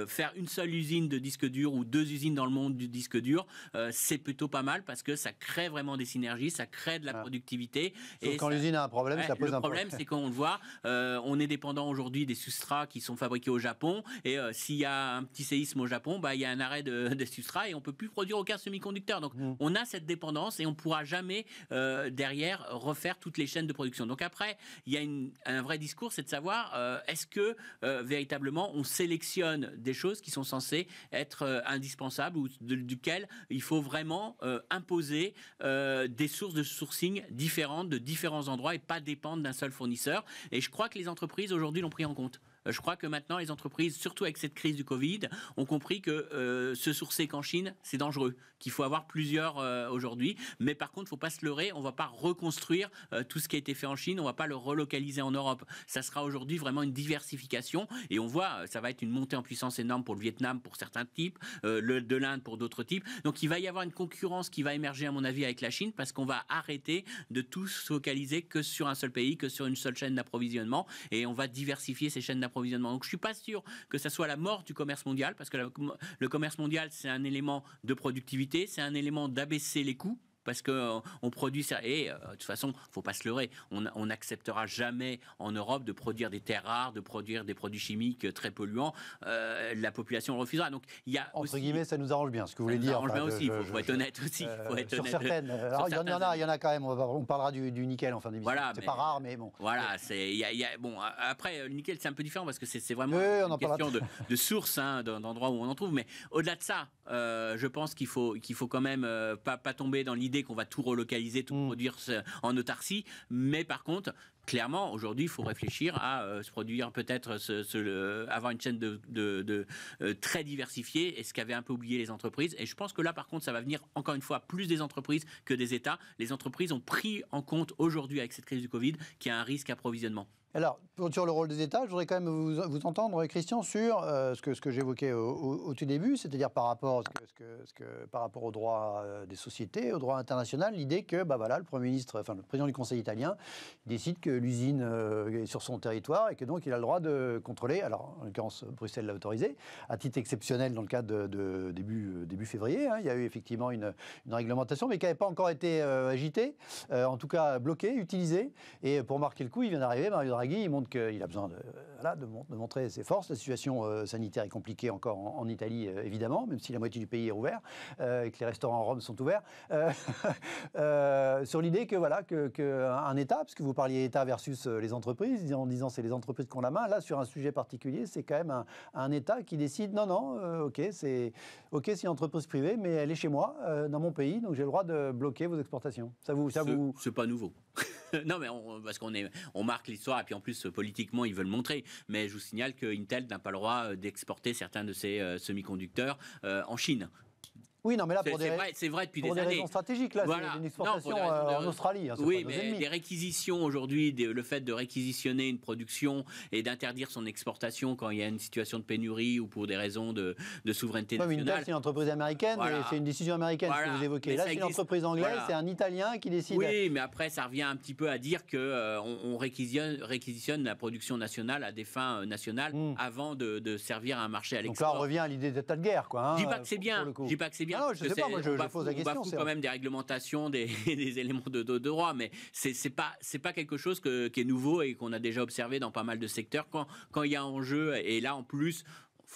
faire une seule usine de disques durs ou deux usines dans le monde du disque dur, c'est plutôt pas mal parce que ça crée vraiment des synergies, ça crée de la ah. productivité. et quand l'usine a un problème, ça pose un problème on le voit. Euh, on est dépendant aujourd'hui des substrats qui sont fabriqués au Japon. Et euh, s'il y a un petit séisme au Japon, bah, il y a un arrêt de, des substrats et on peut plus produire aucun semi-conducteur. Donc mm. on a cette dépendance et on pourra jamais euh, derrière refaire toutes les chaînes de production. Donc après, il y a un vrai discours, c'est de savoir est-ce que véritablement on sélectionne des choses qui sont censées être indispensables ou duquel il faut vraiment imposer des sources de sourcing différentes de différents endroits et pas dépendre d'un seul fournisseur et je crois que les entreprises aujourd'hui l'ont pris en compte. Euh, je crois que maintenant, les entreprises, surtout avec cette crise du Covid, ont compris que euh, se sourcer qu'en Chine, c'est dangereux, qu'il faut avoir plusieurs euh, aujourd'hui. Mais par contre, il ne faut pas se leurrer, on ne va pas reconstruire tout ce qui a été fait en Chine, on ne va pas le relocaliser en Europe. Ça sera aujourd'hui vraiment une diversification. Et on voit, ça va être une montée en puissance énorme pour le Vietnam, pour certains types, le, de l'Inde pour d'autres types. Donc il va y avoir une concurrence qui va émerger, à mon avis, avec la Chine, parce qu'on va arrêter de tout se focaliser que sur un seul pays, que sur une seule chaîne d'approvisionnement. Et on va diversifier ces chaînes d'approvisionnement donc je suis pas sûr que ça soit la mort du commerce mondial, parce que le commerce mondial, c'est un élément de productivité, c'est un élément d'abaisser les coûts parce qu'on euh, on produit ça. Et euh, de toute façon, faut pas se leurrer. On n'acceptera jamais en Europe de produire des terres rares, de produire des produits chimiques euh, très polluants. la population refusera. Donc il y a entre guillemets, ça nous arrange bien. Ce que vous voulez dire. Arrange bien aussi. Il faut, être honnête aussi. sur certaines. il y, en a, quand même. On parlera du, nickel en fin d'émission. Voilà, c'est pas rare, mais bon. Voilà, c'est y y a, bon. Après, le nickel, c'est un peu différent parce que c'est vraiment une question de, de, source, hein, où on en trouve. Mais au-delà de ça, je pense qu'il faut qu'il faut quand même pas pas tomber dans l'idée qu'on va tout relocaliser, tout mm. produire en autarcie, mais par contre, clairement, aujourd'hui, il faut réfléchir à euh, se produire peut-être, avoir une chaîne de, euh, très diversifiée, et ce qu'avaient un peu oublié les entreprises. Et je pense que là, par contre, ça va venir encore une fois plus des entreprises que des États. Les entreprises ont pris en compte aujourd'hui, avec cette crise du Covid, qu'il y a un risque approvisionnement. Alors, sur le rôle des États, je voudrais quand même vous, entendre, Christian, sur euh, ce que, ce que j'évoquais au, tout début, c'est-à-dire par rapport, ce que, par rapport au droit des sociétés, au droit international, l'idée que bah, voilà, le, Premier ministre, enfin, le président du Conseil italien décide que l'usine est euh, sur son territoire et que donc il a le droit de contrôler, alors en l'occurrence Bruxelles l'a autorisé, à titre exceptionnel dans le cadre de, début, euh, début février, hein. il y a eu effectivement une, une réglementation, mais qui n'avait pas encore été euh, agitée, en tout cas bloquée, utilisée, et pour marquer le coup, il vient d'arriver, Mario Draghi, il montre qu'il a besoin de, de, montrer ses forces, la situation sanitaire est compliquée encore en, Italie, évidemment, même si la moitié du pays est ouvert, et que les restaurants en Rome sont ouverts, sur l'idée que voilà que un État, parce que vous parliez État versus euh, les entreprises, en disant c'est les entreprises qui ont la main. Là, sur un sujet particulier, c'est quand même un, État qui décide non, non, euh, ok, c'est ok, une entreprise privée, mais elle est chez moi, euh, dans mon pays, donc j'ai le droit de bloquer vos exportations. Ça vous, ça vous. C'est pas nouveau. non, mais parce qu'on est, on marque l'histoire et puis en plus politiquement ils veulent montrer. Mais je vous signale que Intel n'a pas le droit d'exporter certains de ses semi-conducteurs en Chine. Oui, non, mais là, pour des, vrai, vrai depuis des, des raisons stratégiques, là, c'est une exportation euh, en Australie. Hein, oui, mais les réquisitions aujourd'hui, le fait de réquisitionner une production et d'interdire son exportation quand il y a une situation de pénurie ou pour des raisons de, souveraineté nationale. c'est une entreprise américaine, c'est une décision américaine que vous évoquez. là, c'est une entreprise anglaise, c'est un Italien qui décide. Oui, mais après, ça revient un petit peu à dire que euh, on, réquisitionne, réquisitionne, la production nationale à des fins euh, nationales hmm. avant de, servir un marché à l'export. Donc là, revient à l'idée d'état de guerre, quoi. Hein, c'est bien. dis pas que c'est bien on quand même des réglementations, des, éléments de, droit, mais c'est pas, pas quelque chose qui est nouveau et qu'on a déjà observé dans pas mal de secteurs. Quand, quand il y a enjeu, et là en plus,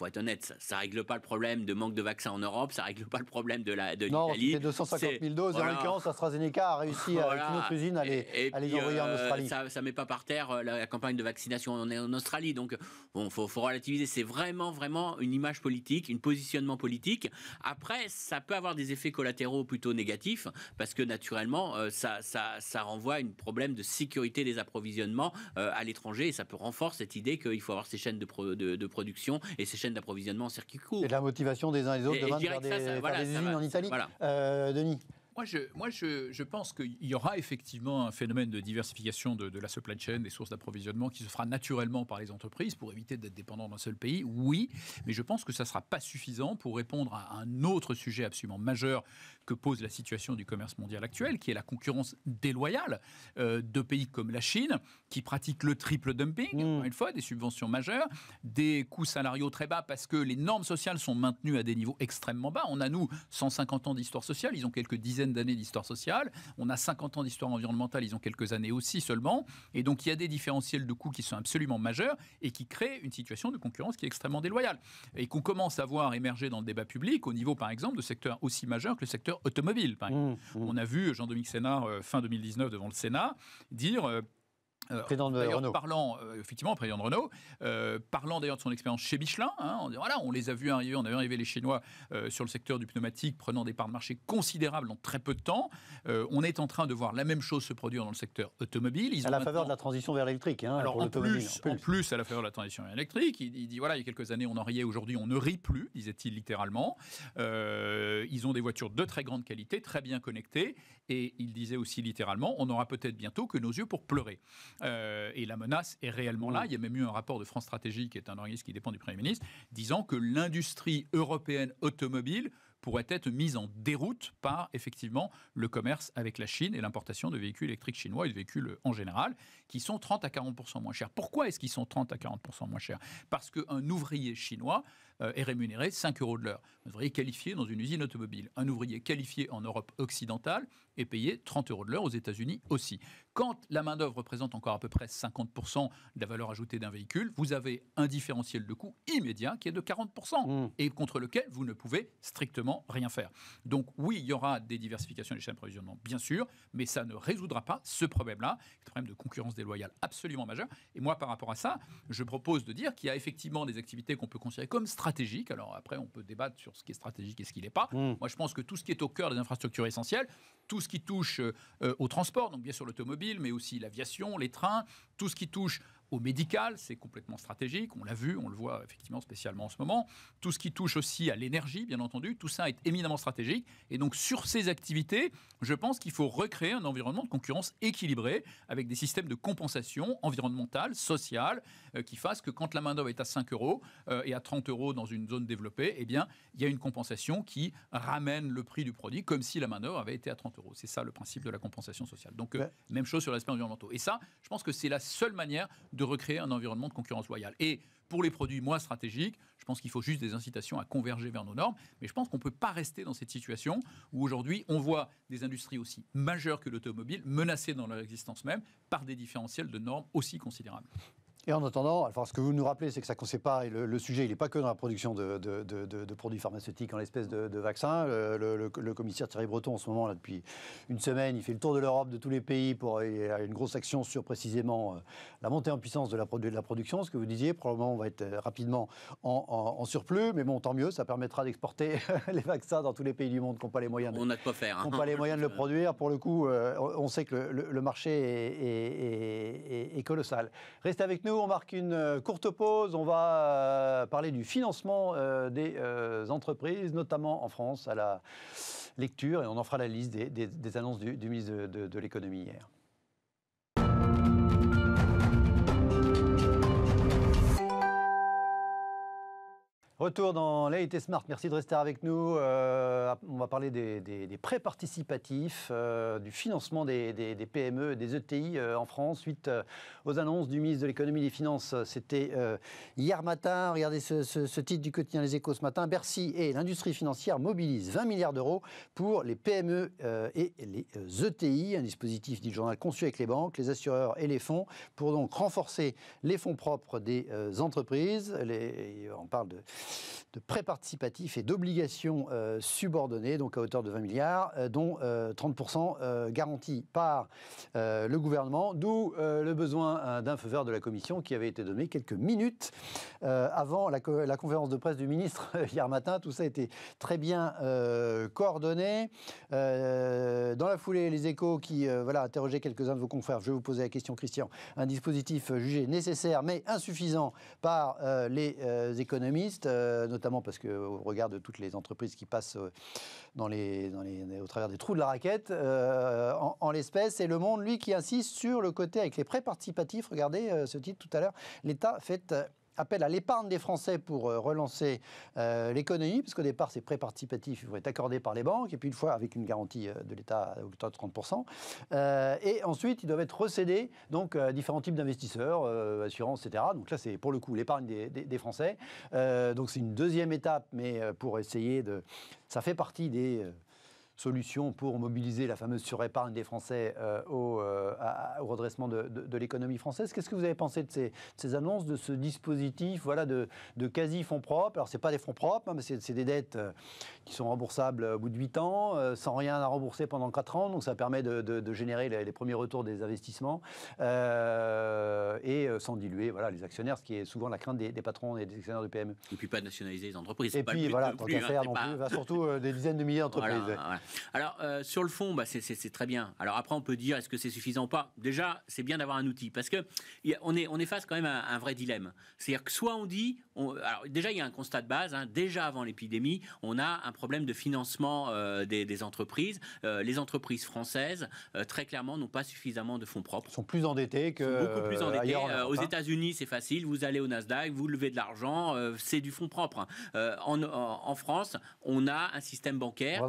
faut être honnête, ça, règle pas le problème de manque de vaccins en Europe, ça règle pas le problème de la de Non, c'était 250 000 doses. En l'occurrence, AstraZeneca a réussi à avec une autre usine à les, envoyer en euh, Australie. Ça, ne met pas par terre euh, la, campagne de vaccination en, en Australie. Donc, bon, faut, relativiser. C'est vraiment, vraiment une image politique, un positionnement politique. Après, ça peut avoir des effets collatéraux plutôt négatifs parce que naturellement, euh, ça, ça, ça renvoie à un problème de sécurité des approvisionnements à l'étranger et ça peut renforcer cette idée qu'il faut avoir ces chaînes de, de, production et ces chaînes d'approvisionnement en circuit court. Et la motivation des uns et des autres et, demain de faire des, usines en Italie. Voilà. Denis moi, je, moi je, pense qu'il y aura effectivement un phénomène de diversification de, de la supply chain, des sources d'approvisionnement qui se fera naturellement par les entreprises pour éviter d'être dépendant d'un seul pays, oui, mais je pense que ça ne sera pas suffisant pour répondre à un autre sujet absolument majeur que pose la situation du commerce mondial actuel, qui est la concurrence déloyale euh, de pays comme la Chine, qui pratique le triple dumping, mm. une fois, des subventions majeures, des coûts salariaux très bas parce que les normes sociales sont maintenues à des niveaux extrêmement bas. On a, nous, 150 ans d'histoire sociale, ils ont quelques dizaines d'années d'histoire sociale, on a 50 ans d'histoire environnementale, ils ont quelques années aussi seulement, et donc il y a des différentiels de coûts qui sont absolument majeurs et qui créent une situation de concurrence qui est extrêmement déloyale, et qu'on commence à voir émerger dans le débat public au niveau, par exemple, de secteurs aussi majeurs que le secteur automobile. Mmh, mmh. On a vu Jean-Dominique Sénard, euh, fin 2019, devant le Sénat, dire euh, président de Renault. Parlant, euh, effectivement, président de Renault, euh, parlant d'ailleurs de son expérience chez Michelin, on, hein, voilà, on les a vus arriver, on avait vu arriver les Chinois euh, sur le secteur du pneumatique, prenant des parts de marché considérables en très peu de temps. on est en train de voir la même chose se produire dans le secteur automobile. à la faveur de la transition vers l'électrique. Hein, pour en, plus, en, plus. à la faveur de la transition vers l'électrique, il, dit voilà, il y a quelques années, on en riait, aujourd'hui, on ne rit plus, disait-il littéralement. ils ont des voitures de très grande qualité, très bien connectées, et il disait aussi littéralement, on aura peut-être bientôt que nos yeux pour pleurer. Euh, et la menace est réellement là. Mmh. Il y a même eu un rapport de France Stratégie, qui est un organisme qui dépend du Premier ministre, disant que l'industrie européenne automobile pourrait être mise en déroute par effectivement le commerce avec la Chine et l'importation de véhicules électriques chinois et de véhicules en général, qui sont 30 à 40 moins chers. Pourquoi est-ce qu'ils sont 30 à 40 moins chers Parce qu'un ouvrier chinois euh, est rémunéré 5 euros de l'heure. Un ouvrier qualifié dans une usine automobile, un ouvrier qualifié en Europe occidentale est payé 30 euros de l'heure aux États-Unis aussi. Quand la main-d'œuvre représente encore à peu près 50% de la valeur ajoutée d'un véhicule, vous avez un différentiel de coût immédiat qui est de 40% mmh. et contre lequel vous ne pouvez strictement rien faire. Donc, oui, il y aura des diversifications des chaînes provisionnement, bien sûr, mais ça ne résoudra pas ce problème-là, qui un problème de concurrence déloyale absolument majeur. Et moi, par rapport à ça, je propose de dire qu'il y a effectivement des activités qu'on peut considérer comme stratégiques. Alors, après, on peut débattre sur ce qui est stratégique et ce qui n'est pas. Mmh. Moi, je pense que tout ce qui est au cœur des infrastructures essentielles, tout ce qui touche euh, au transport, donc bien sûr l'automobile, mais aussi l'aviation, les trains, tout ce qui touche au médical, c'est complètement stratégique, on l'a vu, on le voit effectivement spécialement en ce moment. Tout ce qui touche aussi à l'énergie, bien entendu, tout ça est éminemment stratégique. Et donc sur ces activités, je pense qu'il faut recréer un environnement de concurrence équilibré, avec des systèmes de compensation environnementale, sociale, euh, qui fassent que quand la main-d'œuvre est à 5 euros euh, et à 30 euros dans une zone développée, eh bien, il y a une compensation qui ramène le prix du produit comme si la main-d'œuvre avait été à 30 euros. C'est ça le principe de la compensation sociale. Donc, euh, même chose sur l'aspect environnemental. Et ça, je pense que c'est la seule manière de de recréer un environnement de concurrence loyale. Et pour les produits moins stratégiques, je pense qu'il faut juste des incitations à converger vers nos normes, mais je pense qu'on ne peut pas rester dans cette situation où aujourd'hui on voit des industries aussi majeures que l'automobile menacées dans leur existence même par des différentiels de normes aussi considérables. Et en attendant, enfin, ce que vous nous rappelez, c'est que ça ne pas, et le, sujet, il n'est pas que dans la production de, produits pharmaceutiques, en l'espèce de, vaccins. Le, commissaire Thierry Breton, en ce moment, là, depuis une semaine, il fait le tour de l'Europe, de tous les pays, pour une grosse action sur précisément euh, la montée en puissance de la, production. Ce que vous disiez, probablement, on va être euh, rapidement en, surplus, mais bon, tant mieux, ça permettra d'exporter les vaccins dans tous les pays du monde qui n'ont pas les moyens de, on faire, hein. pas les moyens de le produire. Pour le coup, euh, on sait que le, marché est, est colossal. Restez avec nous on marque une euh, courte pause. On va euh, parler du financement euh, des entreprises, notamment en France, à la lecture, et on en fera la liste des, annonces du, ministre de l'économie hier. Retour dans l'AIT Smart. Merci de rester avec nous. Euh, on va parler des, prêts participatifs, euh, du financement des, des, PME, des ETI e euh, en France, suite aux annonces du ministre de l'économie et des finances. C'était hier matin. Regardez ce, titre du quotidien Les Échos ce matin. Bercy et l'industrie financière mobilisent 20 milliards d'euros pour les PME et les ETI, e un dispositif dit journal conçu avec les banques, les assureurs et les fonds pour donc renforcer les fonds propres des entreprises. Les, on parle de de prêts participatifs et d'obligations euh, subordonnées, donc à hauteur de 20 milliards, euh, dont 30% euh, garantis par le gouvernement, d'où le besoin d'un feu vert de la Commission qui avait été donné quelques minutes avant la, conférence de presse du ministre hier matin. Tout ça a été très bien coordonné. dans la foulée, les échos qui voilà, interrogeaient quelques-uns de vos confrères, je vais vous poser la question, Christian, un dispositif jugé nécessaire mais insuffisant par les économistes euh, notamment parce regard regarde toutes les entreprises qui passent euh, dans les, au travers des trous de la raquette, euh, en, l'espèce, c'est Le Monde, lui, qui insiste sur le côté avec les prêts participatifs. Regardez ce titre tout à l'heure. L'État fait appel à l'épargne des Français pour euh, relancer euh, l'économie, parce qu'au départ, ces prêts participatifs vont être accordés par les banques, et puis une fois avec une garantie euh, de l'État au de 30%. et ensuite, ils doivent être recédés donc, à différents types d'investisseurs, euh, assurances, etc. Donc là, c'est pour le coup l'épargne des, Français. donc c'est une deuxième étape, mais pour essayer de... Ça fait partie des solution pour mobiliser la fameuse surépargne des Français euh, euh, au, redressement de, l'économie française. Qu'est-ce que vous avez pensé de ces, annonces, de ce dispositif voilà, de, quasi-fonds propres Alors, ce n'est pas des fonds propres, hein, mais c'est des dettes euh, qui sont remboursables au bout de 8 ans, sans rien à rembourser pendant 4 ans, donc ça permet de, générer les, premiers retours des investissements et sans diluer voilà, les actionnaires, ce qui est souvent la crainte des, patrons et des actionnaires du PME. Et puis pas nationaliser les entreprises. Et puis voilà, tant qu'à hein, faire non plus, surtout des dizaines de milliers d'entreprises. Alors, euh, sur le fond, bah, c'est très bien. Alors après, on peut dire, est-ce que c'est suffisant ou pas Déjà, c'est bien d'avoir un outil, parce que on, est, face quand même à un, vrai dilemme. C'est-à-dire que soit on dit, alors déjà, il y a un constat de base, hein. déjà avant l'épidémie, on a un problème de financement euh, des, entreprises. Euh, les entreprises françaises, très clairement, n'ont pas suffisamment de fonds propres. Ils sont plus endettés que... beaucoup plus aux hein. États-Unis, c'est facile, vous allez au Nasdaq, vous levez de l'argent, c'est du fonds propre. Hein. En, France, on a un système bancaire.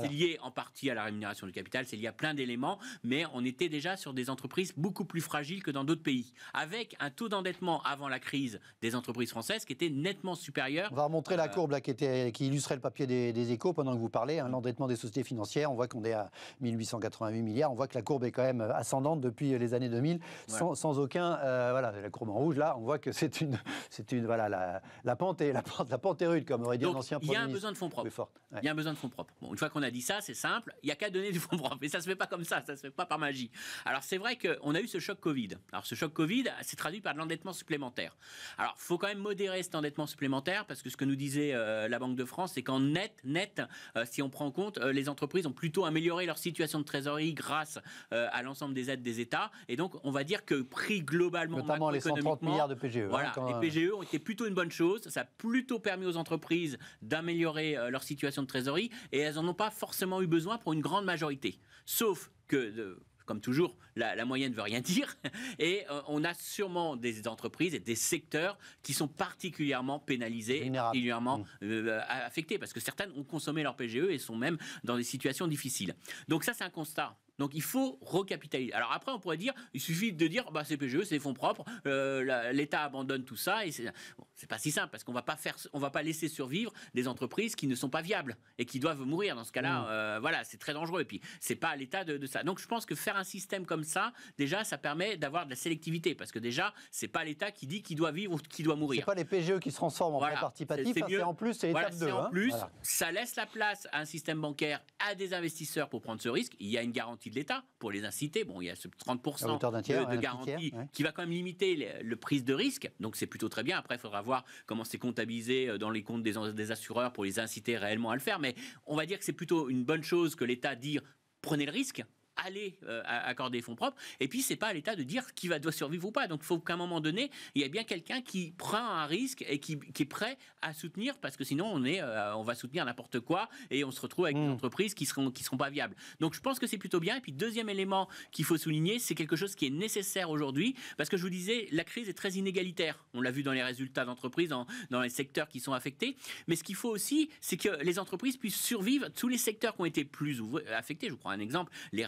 C'est lié en partie à la rémunération du capital, c'est lié à plein d'éléments, mais on était déjà sur des entreprises beaucoup plus fragiles que dans d'autres pays, avec un taux d'endettement avant la crise des entreprises françaises qui était nettement supérieur. On va remontrer la euh, courbe là, qui, était, qui illustrait le papier des, échos pendant que vous parlez, un hein. l'endettement des sociétés financières, on voit qu'on est à 1888 milliards, on voit que la courbe est quand même ascendante depuis euh, les années 2000, sans, aucun... Euh, voilà, la courbe en rouge, là, on voit que c'est une... C'est une voilà, la, la, pente est, la, pente, rude, comme aurait dit l'ancien Premier Il y a un besoin de fonds propres. Il y a un besoin de fonds propres. une fois qu'on a dit ça, c'est simple, il n'y a qu'à donner du fonds propre. Mais ça ne se fait pas comme ça, ça ne se fait pas par magie. Alors c'est vrai qu'on a eu ce choc Covid. Alors ce choc Covid s'est traduit par de l'endettement supplémentaire. Alors il faut quand même modérer cet endettement supplémentaire parce que ce que nous disait euh, la Banque de France, c'est qu'en net, net, euh, si on prend en compte, euh, les entreprises ont plutôt amélioré leur situation de trésorerie grâce à l'ensemble des aides des États. Et donc on va dire que pris globalement, notamment les 130 milliards de PGE. Hein, voilà, les PGE e ont été plutôt une bonne chose. Ça a plutôt permis aux entreprises d'améliorer leur situation de trésorerie et elles en ont pas forcément eu besoin pour une grande majorité. Sauf que, comme toujours, la, moyenne ne veut rien dire. Et euh, on a sûrement des entreprises et des secteurs qui sont particulièrement pénalisés, particulièrement mmh. euh, euh, affectés, parce que certaines ont consommé leur PGE et sont même dans des situations difficiles. Donc ça, c'est un constat donc il faut recapitaliser. Alors après, on pourrait dire, il suffit de dire, bah, c'est PGE, c'est fonds propres, euh, l'État abandonne tout ça. Et c'est bon, pas si simple parce qu'on va pas faire, on va pas laisser survivre des entreprises qui ne sont pas viables et qui doivent mourir. Dans ce cas-là, mmh. euh, voilà, c'est très dangereux. Et puis c'est pas l'État de, ça. Donc je pense que faire un système comme ça, déjà, ça permet d'avoir de la sélectivité parce que déjà, c'est pas l'État qui dit qu'il doit vivre ou qui doit mourir. C'est pas les PGE qui se transforment en voilà. participatif. C'est en plus, c'est l'État En hein. plus, ça laisse la place à un système bancaire, à des investisseurs pour prendre ce risque. Il y a une garantie de l'État pour les inciter. Bon, il y a ce 30% ah de, garantie qui va quand même limiter le prise de risque. Donc c'est plutôt très bien. Après, il faudra voir comment c'est comptabilisé euh, dans les comptes des, des assureurs pour les inciter réellement à le faire. Mais on va dire que c'est plutôt une bonne chose que l'État dise prenez le risque aller euh, accorder des fonds propres. Et puis, c'est pas à l'État de dire qui va doit survivre ou pas. Donc, il faut qu'à un moment donné, il y ait bien quelqu'un qui prend un risque et qui, est prêt à soutenir, parce que sinon, on est, euh, on va soutenir n'importe quoi et on se retrouve avec des hmm. entreprises qui seront qui seront pas viables. Donc, je pense que c'est plutôt bien. Et puis, deuxième élément qu'il faut souligner, c'est quelque chose qui est nécessaire aujourd'hui, parce que je vous disais, la crise est très inégalitaire. On l'a vu dans les résultats d'entreprises, dans, dans les secteurs qui sont affectés. Mais ce qu'il faut aussi, c'est que les entreprises puissent survivre. Tous les secteurs qui ont été plus affectés, je vous prends un exemple, les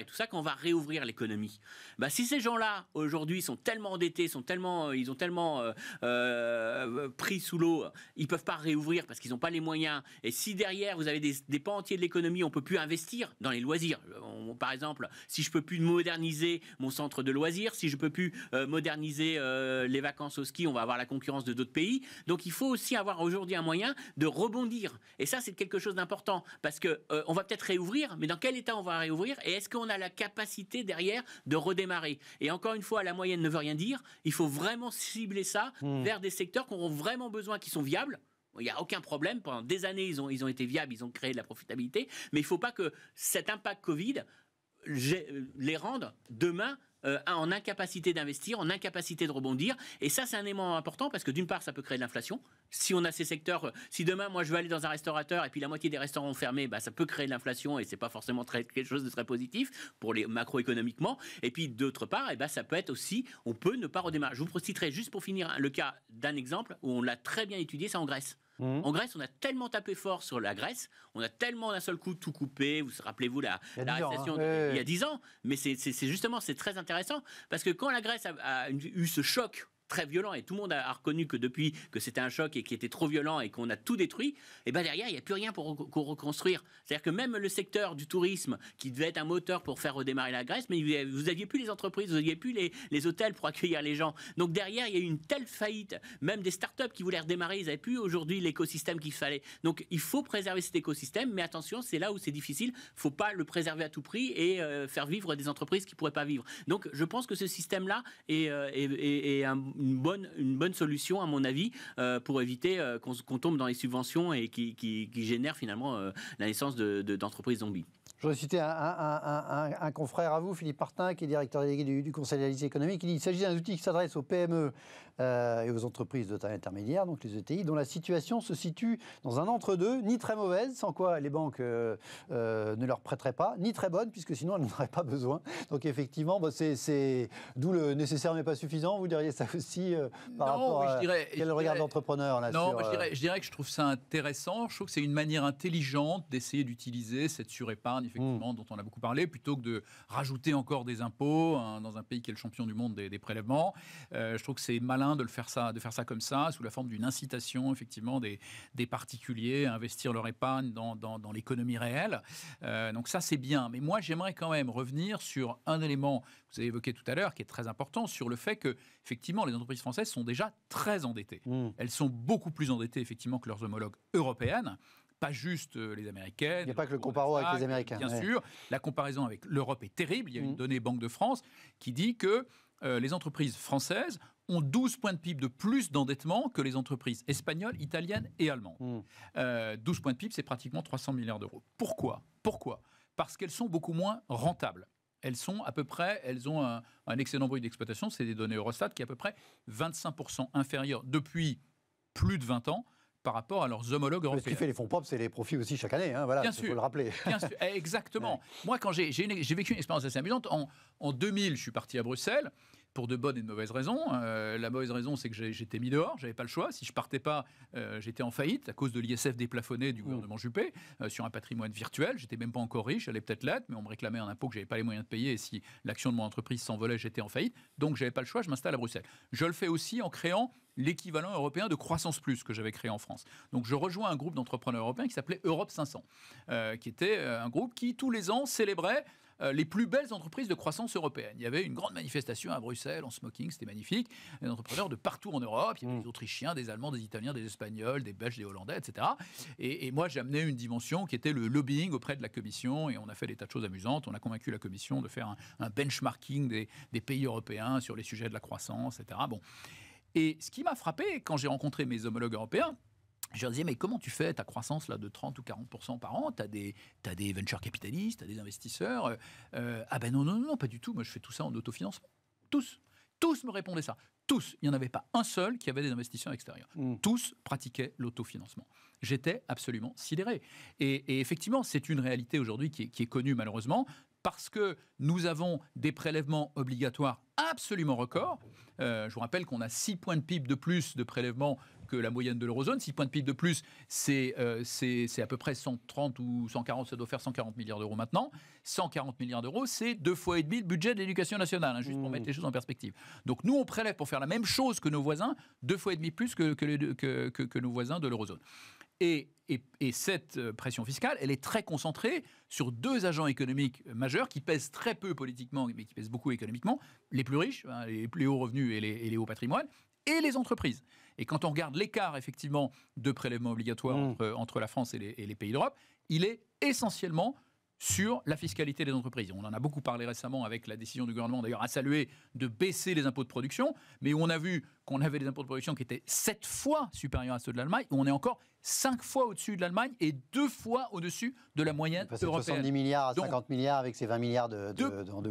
et tout ça, qu'on va réouvrir l'économie. Bah, si ces gens-là, aujourd'hui, sont tellement endettés, sont tellement, euh, ils ont tellement euh, euh, pris sous l'eau, ils peuvent pas réouvrir parce qu'ils n'ont pas les moyens. Et si derrière, vous avez des, pans entiers de l'économie, on peut plus investir dans les loisirs. par exemple, si je peux plus moderniser mon centre de loisirs, si je peux plus moderniser les vacances au ski, on va avoir la concurrence de d'autres pays. Donc, il faut aussi avoir aujourd'hui un moyen de rebondir. Et ça, c'est quelque chose d'important parce que on va peut-être réouvrir, mais dans quel état on va réouvrir et est-ce qu'on a la capacité derrière de redémarrer Et encore une fois, la moyenne ne veut rien dire. Il faut vraiment cibler ça hmm. vers des secteurs qui auront vraiment besoin, qui sont viables. Il n'y a aucun problème. Pendant des années, ils ont, ils ont été viables, ils ont créé de la profitabilité. Mais il ne faut pas que cet impact Covid euh, les rende demain euh, en incapacité d'investir, en incapacité de rebondir. Et ça, c'est un élément important parce que d'une part, ça peut créer de l'inflation si on a ces secteurs, euh, si demain moi je vais aller dans un restaurateur et puis la moitié des restaurants ont fermé, bah, ça peut créer de l'inflation et c'est pas forcément quelque chose de très positif pour les macroéconomiquement. Et puis d'autre part, et eh ben bah, ça peut être aussi, on peut ne pas redémarrer. Je vous citerai juste pour finir hein, le cas d'un exemple où on l'a très bien étudié, c'est en Grèce. Mmh. En Grèce, on a tellement tapé fort sur la Grèce, on a tellement d'un seul coup tout coupé. Vous rappelez-vous la, il hein. il y a 10 ans, mais c'est justement c'est très intéressant parce que quand la Grèce a eu ce choc très violent et tout le monde a reconnu que depuis que c'était un choc et qui était trop violent et qu'on a tout détruit, et eh ben derrière il n'y a plus rien pour, reconstruire. C'est-à-dire que même le secteur du tourisme qui devait être un moteur pour faire redémarrer la Grèce, mais vous aviez plus les entreprises, vous aviez plus les, les hôtels pour accueillir les gens. Donc derrière il y a eu une telle faillite, même des startups qui voulaient redémarrer, ils n'avaient plus aujourd'hui l'écosystème qu'il fallait. Donc il faut préserver cet écosystème, mais attention c'est là où c'est difficile. Faut pas le préserver à tout prix et euh, faire vivre des entreprises qui pourraient pas vivre. Donc je pense que ce système là euh, est, est un une bonne, une bonne solution, à mon avis, euh, pour éviter euh, qu'on tombe dans les subventions et qui, qui, génèrent finalement euh, la naissance d'entreprises de, zombies. Je voudrais citer un, confrère à vous, Philippe Partin, qui est directeur délégué du, Conseil de économique, Il dit qu'il s'agit d'un outil qui s'adresse aux PME euh, et aux entreprises de taille intermédiaire, donc les ETI, dont la situation se situe dans un entre-deux, ni très mauvaise, sans quoi les banques euh, euh, ne leur prêteraient pas, ni très bonne, puisque sinon elles n'en auraient pas besoin. Donc effectivement, c'est d'où le nécessaire mais pas suffisant, vous diriez ça aussi par non, rapport je dirais, à quel regard d'entrepreneur là Non, je, dirais, que je trouve ça intéressant, je trouve que c'est une manière intelligente d'essayer d'utiliser cette surépargne, effectivement, hmm. dont on a beaucoup parlé, plutôt que de rajouter encore des impôts hein, dans un pays qui est le champion du monde des prélèvements. je trouve que c'est malin de, le faire ça, de faire ça comme ça, sous la forme d'une incitation, effectivement, des, particuliers à investir leur épargne dans, l'économie réelle. Euh, donc ça, c'est bien. Mais moi, j'aimerais quand même revenir sur un élément que vous avez évoqué tout à l'heure, qui est très important, sur le fait que, effectivement, les entreprises françaises sont déjà très endettées. Mmh. Elles sont beaucoup plus endettées, effectivement, que leurs homologues européennes pas juste euh, les Américaines. Il n'y a pas que le comparo avec les Américains. Bien sûr, la comparaison avec l'Europe est terrible. Il y a une mmh. donnée Banque de France qui dit que euh, les entreprises françaises ont 12 points de PIB de plus d'endettement que les entreprises espagnoles, italiennes et allemandes. 12 hmm. euh, points de PIB, c'est pratiquement 300 milliards d'euros. Pourquoi Pourquoi Parce qu'elles sont beaucoup moins rentables. Elles sont à peu près, elles ont un, un excellent bruit d'exploitation, c'est des données Eurostat, qui est à peu près 25% inférieur depuis plus de 20 ans par rapport à leurs homologues européens. Ce qui fait les fonds propres, c'est les profits aussi chaque année, hein, voilà, bien faut le rappeler. Bien sûr, eh, exactement. Moi, quand j'ai vécu une expérience assez amusante, en, en 2000, je suis parti à Bruxelles, pour de bonnes et de mauvaises raisons. Euh, la mauvaise raison, c'est que j'étais mis dehors, j'avais pas le choix. Si je partais pas, euh, j'étais en faillite à cause de l'ISF déplafonné du mmh. gouvernement Juppé euh, sur un patrimoine virtuel. J'étais même pas encore riche, j'allais peut-être l'être, mais on me réclamait un impôt que j'avais pas les moyens de payer. Et si l'action de mon entreprise s'envolait, j'étais en faillite. Donc j'avais pas le choix, je m'installe à Bruxelles. Je le fais aussi en créant l'équivalent européen de Croissance Plus que j'avais créé en France. Donc je rejoins un groupe d'entrepreneurs européens qui s'appelait Europe 500, qui était un groupe qui tous les ans célébrait euh, les plus belles entreprises de croissance européenne. Il y avait une grande manifestation à Bruxelles en smoking, c'était magnifique. Des entrepreneurs de partout en Europe, il y avait des mm. Autrichiens, des Allemands, des Italiens, des Espagnols, des Belges, des Hollandais, etc. Et, moi, j'amenais une dimension qui était le lobbying auprès de la Commission et on a fait des tas de choses amusantes. On a convaincu la Commission de faire un, benchmarking des, des pays européens sur les sujets de la croissance, etc. Bon. Et ce qui m'a frappé quand j'ai rencontré mes homologues européens, je leur disais, mais comment tu fais ta croissance là, de 30 ou 40% par an Tu as des, as des venture capitalistes, tu as des investisseurs. Euh, euh, ah ben non, non, non, pas du tout. Moi, je fais tout ça en autofinancement. Tous. Tous me répondaient ça. Tous. Il n'y en avait pas un seul qui avait des investisseurs extérieurs. Hmm. Tous pratiquaient l'autofinancement. J'étais absolument sidéré. Et, effectivement, c'est une réalité aujourd'hui qui, est connue malheureusement parce que nous avons des prélèvements obligatoires absolument records. Euh, je vous rappelle qu'on a six points de PIB de plus de prélèvements que la moyenne de l'eurozone. 6 points de PIB de plus, c'est euh, à peu près 130 ou 140, ça doit faire 140 milliards d'euros maintenant. 140 milliards d'euros, c'est deux fois et demi le budget de l'éducation nationale, hein, juste pour mmh. mettre les choses en perspective. Donc nous, on prélève pour faire la même chose que nos voisins, deux fois et demi plus que, que, que nos voisins de l'eurozone. Et, cette euh, pression fiscale, elle est très concentrée sur deux agents économiques majeurs qui pèsent très peu politiquement, mais qui pèsent beaucoup économiquement, les plus riches, hein, les plus hauts revenus et les, et les hauts patrimoines, et les entreprises. Et quand on regarde l'écart, effectivement, de prélèvements obligatoires mm. entre, la France et les, pays d'Europe, il est essentiellement sur la fiscalité des entreprises. On en a beaucoup parlé récemment avec la décision du gouvernement, d'ailleurs à saluer, de baisser les impôts de production, mais on a vu qu'on avait des impôts de production qui étaient 7 fois supérieurs à ceux de l'Allemagne, où on est encore cinq fois au-dessus de l'Allemagne et deux fois au-dessus de la moyenne européenne. 70 milliards à 50 milliards avec ces 20 milliards de,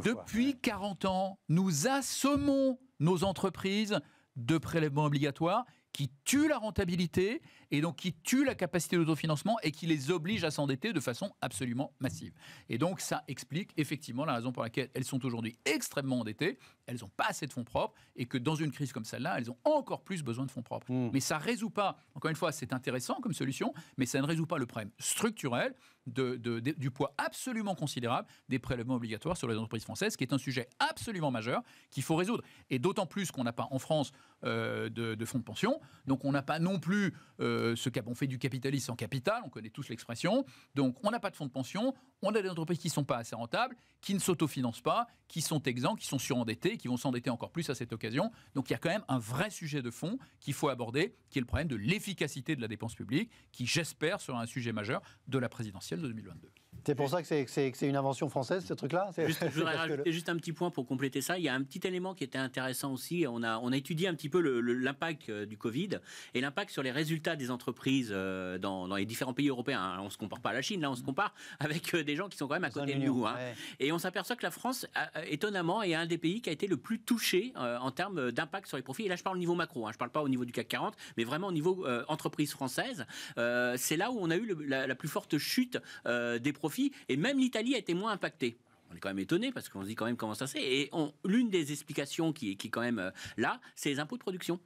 Depuis 40 ans, nous assommons nos entreprises de prélèvements obligatoires qui tuent la rentabilité et donc qui tue la capacité d'autofinancement et qui les oblige à s'endetter de façon absolument massive. Et donc ça explique effectivement la raison pour laquelle elles sont aujourd'hui extrêmement endettées, elles n'ont pas assez de fonds propres et que dans une crise comme celle-là, elles ont encore plus besoin de fonds propres. Mmh. Mais ça ne résout pas, encore une fois, c'est intéressant comme solution, mais ça ne résout pas le problème structurel de, du poids absolument considérable des prélèvements obligatoires sur les entreprises françaises, qui est un sujet absolument majeur qu'il faut résoudre. Et d'autant plus qu'on n'a pas en France euh, de, fonds de pension, donc on n'a pas non plus euh, ce qu'on fait du capitalisme en capital, on connaît tous l'expression. Donc on n'a pas de fonds de pension, on a des entreprises qui ne sont pas assez rentables, qui ne s'autofinancent pas, qui sont exempts, qui sont surendettées, qui vont s'endetter encore plus à cette occasion. Donc il y a quand même un vrai sujet de fond qu'il faut aborder, qui est le problème de l'efficacité de la dépense publique, qui j'espère sera un sujet majeur de la présidentielle de 2022. C'est pour ça que c'est une invention française, ce truc-là juste, Je juste un petit point pour compléter ça. Il y a un petit élément qui était intéressant aussi. On a, on a étudié un petit peu l'impact euh, du Covid et l'impact sur les résultats des entreprises euh, dans, les différents pays européens. Hein. On ne se compare pas à la Chine, là, on se compare avec euh, des gens qui sont quand même à côté de nous. Hein. Et on s'aperçoit que la France, étonnamment, est un des pays qui a été le plus touché en termes d'impact sur les profits. Et là, je parle au niveau macro, hein. je ne parle pas au niveau du CAC 40, mais vraiment au niveau entreprise française. c'est là où on a eu la, plus forte chute des profits et même l'Italie a été moins impactée on est quand même étonné parce qu'on se dit quand même comment ça c'est. Et l'une des explications qui, qui est quand même euh, là, c'est les impôts de production.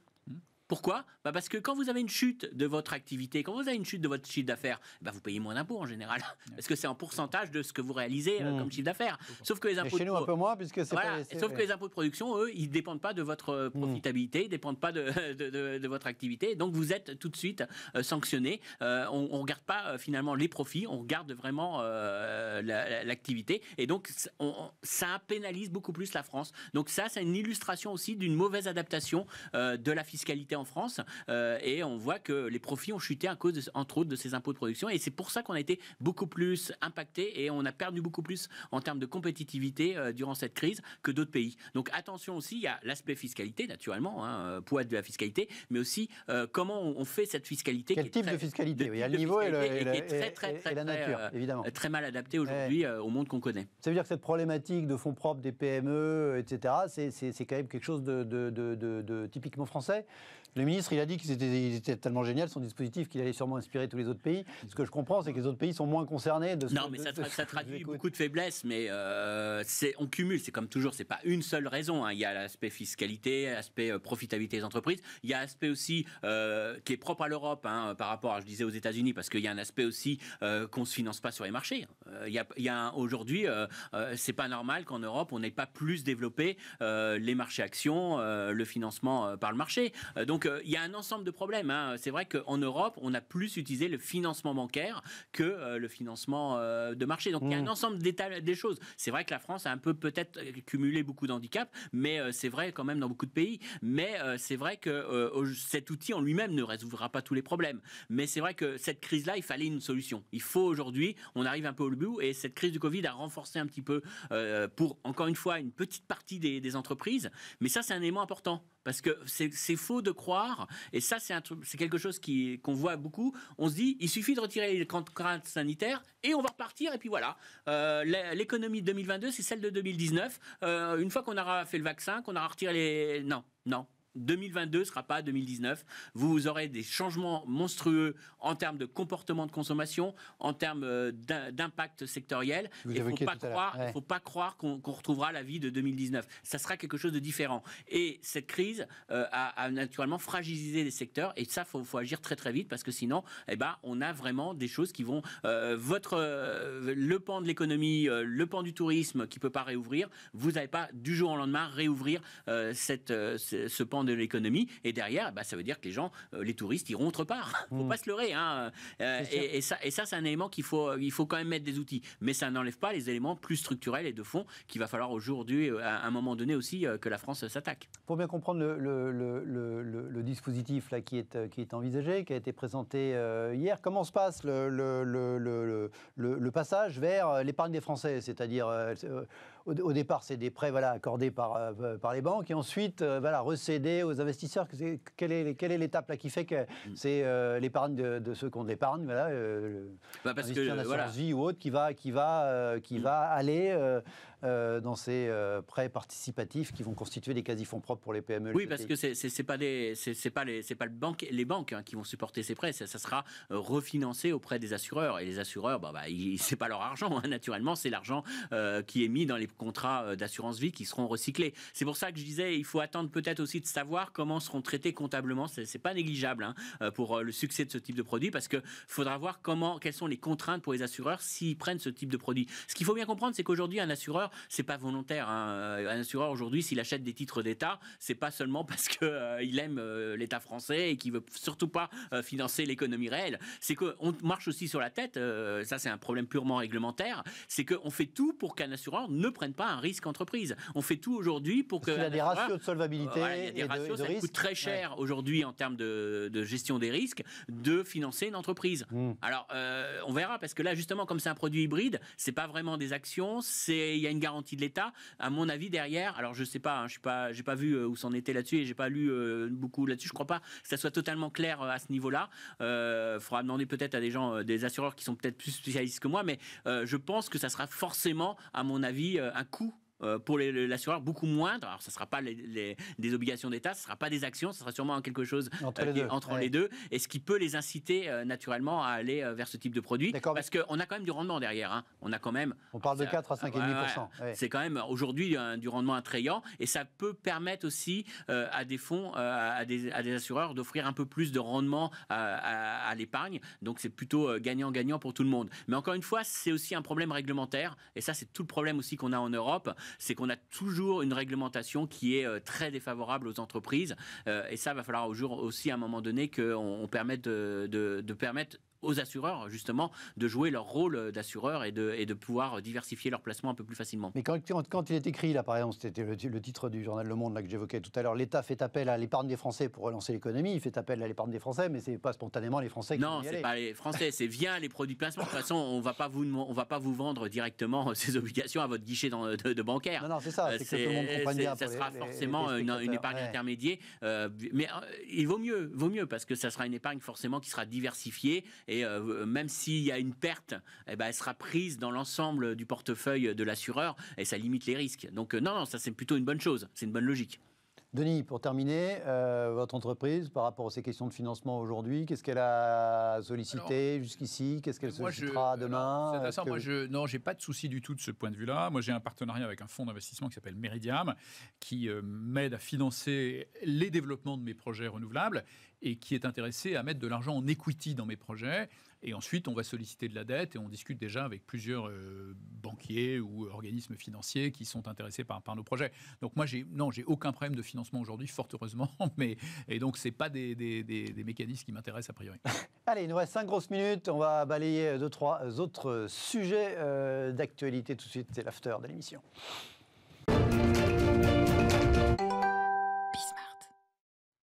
Pourquoi bah, Parce que quand vous avez une chute de votre activité, quand vous avez une chute de votre chiffre d'affaires, bah, vous payez moins d'impôts en général. Parce que c'est en pourcentage de ce que vous réalisez euh, mmh. comme chiffre d'affaires. Sauf que les impôts. de... puisque Sauf que les impôts production, eux, ils ne dépendent pas de votre euh, mmh. profitabilité, ils ne dépendent pas de, votre activité. Donc vous êtes tout de suite euh, sanctionné. on ne regarde pas finalement les profits, on regarde vraiment l'activité. Et donc ça pénalise beaucoup plus la France. Donc ça, c'est une illustration aussi d'une mauvaise adaptation de la fiscalité en France euh, et on voit que les profits ont chuté à cause, entre autres, de ces impôts de production. Et c'est pour ça qu'on a été beaucoup plus impacté et on a perdu beaucoup plus en termes de compétitivité euh, durant cette crise que d'autres pays. Donc attention aussi, à l'aspect fiscalité, naturellement, hein, euh, poids de la fiscalité, mais aussi comment on fait cette fiscalité. Quel qui type de fiscalité Il y a le niveau et, très, la nature, évidemment. Très mal adapté aujourd'hui au monde qu'on connaît. Ça veut dire que cette problématique de fonds propres des PME, etc., c'est quand même quelque chose de, de, de typiquement français le ministre, il a dit qu'ils étaient, tellement génial, son dispositif, qu'il allait sûrement inspirer tous les autres pays. Ce que je comprends, c'est que les autres pays sont moins concernés de ce Non, mais ça, ça, traduit beaucoup de faiblesses, mais euh, on cumule. C'est comme toujours, c'est pas une seule raison. Hein. Il y a l'aspect fiscalité, l'aspect euh, profitabilité des entreprises. Il y a l'aspect aussi euh, qui est propre à l'Europe hein, par rapport, à, je disais, aux États-Unis, parce qu'il y a un aspect aussi qu'on se finance pas sur les marchés. Hein. Il y a, a aujourd'hui, c'est pas normal qu'en Europe, on n'ait pas plus développé les marchés actions, le financement par le marché. donc, euh, il y a un ensemble de problèmes. Hein. C'est vrai qu'en Europe, on a plus utilisé le financement bancaire que euh, le financement euh, de marché. Donc il y a un mmh. ensemble des choses. C'est vrai que la France a un peu peut-être cumulé beaucoup d'handicaps, mais c'est vrai quand même dans beaucoup de pays. Mais c'est vrai que cet outil en lui-même ne résoudra pas tous les problèmes. Mais c'est vrai que cette crise-là, il fallait une solution. Il faut aujourd'hui, on arrive un peu au bout, et cette crise du Covid a renforcé un petit peu pour, encore une fois, une petite partie des, des entreprises. Mais ça, c'est un élément important, parce que c'est faux de croire et ça, c'est un truc, c'est quelque chose qui qu'on voit beaucoup. On se dit, il suffit de retirer les contraintes sanitaires et on va repartir. Et puis voilà, euh, l'économie 2022, c'est celle de 2019. Euh, une fois qu'on aura fait le vaccin, qu'on aura retiré les, non, non, 2022 ne sera pas 2019. Vous aurez des changements monstrueux en termes de comportement de consommation, en termes euh, d'impact sectoriel. il ne faut pas croire qu'on retrouvera la vie de 2019. Ça sera quelque chose de différent. Et cette crise euh, a, naturellement fragilisé les secteurs. Et ça, il faut, agir très très vite parce que sinon, eh ben, on a vraiment des choses qui vont... Euh, votre, le pan de l'économie, le pan du tourisme qui ne peut pas réouvrir, vous n'allez pas du jour au lendemain réouvrir ce pan de l'économie. Et derrière, bah, ça veut dire que les gens, euh, les touristes, iront autre part. Faut mmh. pas se leurrer. Hein. Euh, et, ça, et ça c'est un élément qu'il faut, il faut quand même mettre des outils. Mais ça n'enlève pas les éléments plus structurels et de fond qu'il va falloir aujourd'hui, euh, à un moment donné aussi, que la France s'attaque. Pour bien comprendre le, le, le, dispositif là, qui, est, qui est envisagé, qui a été présenté hier, comment se passe le, passage vers l'épargne des Français C'est-à-dire au, départ, c'est des prêts voilà, accordés par, euh, par les banques et ensuite, euh, voilà, recédés aux investisseurs. quelle est, quelle est l'étape là qui fait que mm. c'est euh, l'épargne de, ceux qui ont de l'épargne, voilà, bah vie ou autre, qui va, qui va, qui mm. va aller euh, dans ces euh, prêts participatifs qui vont constituer des quasi-fonds propres pour les PME. Oui, parce que ce n'est pas, les, pas, les, pas les banques hein, qui vont supporter ces prêts, ça, sera euh, refinancé auprès des assureurs. Et les assureurs, bah, bah, ce n'est pas leur argent, hein. naturellement, c'est l'argent qui est mis dans les contrats d'assurance vie qui seront recyclés. C'est pour ça que je disais, il faut attendre peut-être aussi de savoir comment seront traités comptablement, ce n'est pas négligeable hein, pour le succès de ce type de produit, parce qu'il faudra voir comment, quelles sont les contraintes pour les assureurs s'ils prennent ce type de produit. Ce qu'il faut bien comprendre, c'est qu'aujourd'hui, un assureur c'est pas volontaire. Hein. Euh, un assureur aujourd'hui, s'il achète des titres d'État, c'est pas seulement parce que euh, il aime euh, l'État français et qu'il veut surtout pas financer l'économie réelle. C'est qu'on marche aussi sur la tête. ça, c'est un problème purement réglementaire. C'est qu'on fait tout pour qu'un assureur ne prenne pas un risque entreprise. On fait tout aujourd'hui pour que. il y a des ratios de solvabilité. il des ratios. De, ça coûte très cher aujourd'hui en termes de, gestion des risques de financer une entreprise. Hmm. Alors, on verra parce que là, justement, comme c'est un produit hybride, c'est pas vraiment des actions. C'est il y a une garantie de l'État. À mon avis, derrière, alors je sais pas, hein, je suis pas, j'ai pas vu euh, où c'en était là-dessus et j'ai pas lu euh, beaucoup là-dessus. Je crois pas que ça soit totalement clair euh, à ce niveau-là. Il faudra demander peut-être à des gens, des assureurs qui sont peut-être plus spécialistes que moi, mais je pense que ça sera forcément, à mon avis, un coût euh, pour l'assureur beaucoup moindre. Alors, ce ne sera pas les, des obligations d'État, ce ne sera pas des actions, ce sera sûrement quelque chose entre, euh, les, deux. Et ce qui peut les inciter euh, naturellement à aller vers ce type de produit. Parce qu'on a quand même du rendement derrière. Hein. On a quand même. On parle de 4 à 5,5%. C'est quand même aujourd'hui du rendement attrayant. Et ça peut permettre aussi à des fonds, à des, assureurs d'offrir un peu plus de rendement à l'épargne. Donc, c'est plutôt gagnant-gagnant pour tout le monde. Mais encore une fois, c'est aussi un problème réglementaire. Et ça, c'est tout le problème aussi qu'on a en Europe c'est qu'on a toujours une réglementation qui est euh, très défavorable aux entreprises. Euh, et ça, va falloir au jour aussi à un moment donné qu'on permette de permettre aux assureurs justement de jouer leur rôle d'assureur et de, et de pouvoir diversifier leurs placements un peu plus facilement. Mais quand, quand il est écrit là par exemple, c'était le, titre du journal Le Monde là, que j'évoquais tout à l'heure, l'État fait appel à l'épargne des Français pour relancer l'économie, il fait appel à l'épargne des Français, mais c'est pas spontanément les Français qui Non, c'est pas les Français, c'est via les produits de placement. De toute façon, on va pas vous, on va pas vous vendre directement euh, ces obligations à votre guichet dans, de, bancaire. Non, non, c'est ça, euh, c'est Ça sera forcément euh, une, épargne intermédiaire, mais il vaut mieux, vaut mieux parce que ça sera une épargne forcément qui sera diversifiée et euh, même s'il y a une perte, eh ben, elle sera prise dans l'ensemble du portefeuille de l'assureur et ça limite les risques. Donc euh, non, ça c'est plutôt une bonne chose, c'est une bonne logique. Denis, pour terminer, euh, votre entreprise, par rapport à ces questions de financement aujourd'hui, qu'est-ce qu'elle a sollicité jusqu'ici Qu'est-ce qu'elle sollicitera euh, demain je, Non, j'ai pas de souci du tout de ce point de vue-là. Moi, j'ai un partenariat avec un fonds d'investissement qui s'appelle Meridiam, qui euh, m'aide à financer les développements de mes projets renouvelables et qui est intéressé à mettre de l'argent en equity dans mes projets. Et ensuite, on va solliciter de la dette et on discute déjà avec plusieurs euh, banquiers ou organismes financiers qui sont intéressés par, par nos projets. Donc moi, j'ai non, j'ai aucun problème de financement aujourd'hui, fort heureusement. Mais et donc c'est pas des, des, mécanismes qui m'intéressent a priori. Allez, il nous reste cinq grosses minutes. On va balayer deux trois autres sujets euh, d'actualité tout de suite. C'est l'after de l'émission.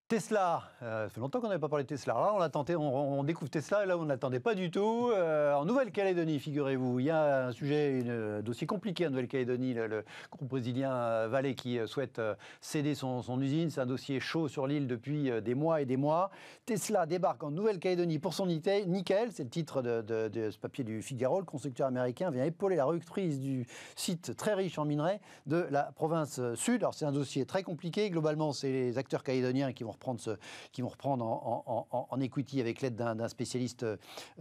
Tesla, ça euh, fait longtemps qu'on n'avait pas parlé de Tesla. Là, on, a tenté, on, découvre Tesla, là, on n'attendait pas du tout. Euh, en Nouvelle-Calédonie, figurez-vous, il y a un sujet, un euh, dossier compliqué en Nouvelle-Calédonie. Le, groupe brésilien qui souhaite céder son, usine, c'est un dossier chaud sur l'île depuis des mois et des mois. Tesla débarque en Nouvelle-Calédonie pour son nickel, c'est le titre de, ce papier du Figaro. Le constructeur américain vient épauler la rectrice du site très riche en minerais de la province sud. Alors c'est un dossier très compliqué. Globalement, c'est les acteurs calédoniens qui vont reprendre, qui vont reprendre en, equity avec l'aide d'un spécialiste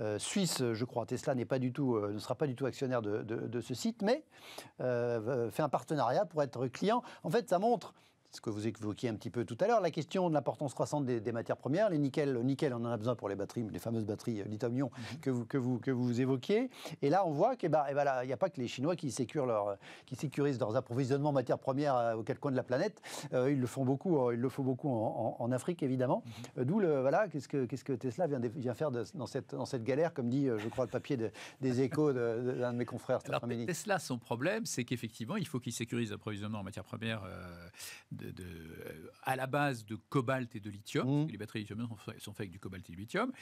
euh, suisse, je crois. Tesla n'est pas du tout, euh, ne sera pas du tout actionnaire de ce site, mais euh, fait un partenariat pour être client. En fait, ça montre ce que vous évoquiez un petit peu tout à l'heure, la question de l'importance croissante des, matières premières, les nickel, le nickel, on en a besoin pour les batteries, les fameuses batteries euh, lithium-ion mhm. que vous, que, vous, que vous évoquiez. Et là, on voit qu'il bah, n'y il a pas que les Chinois qui, leur, euh, qui sécurisent leurs approvisionnements en matières premières euh, aux quatre coins de la planète. ils le font beaucoup, il le font beaucoup en, Afrique, évidemment. Mhm. D'où, voilà, qu'est-ce que, que Tesla vient, faire dans, cette, dans cette galère, comme dit, je crois, le papier des échos d'un de, mes confrères Tesla, son problème, c'est qu'effectivement, il faut qu'il sécurise l'approvisionnement en matières premières euh, à la base de cobalt et de lithium. Mmh. les batteries lithium sont, faites avec du cobalt et du lithium.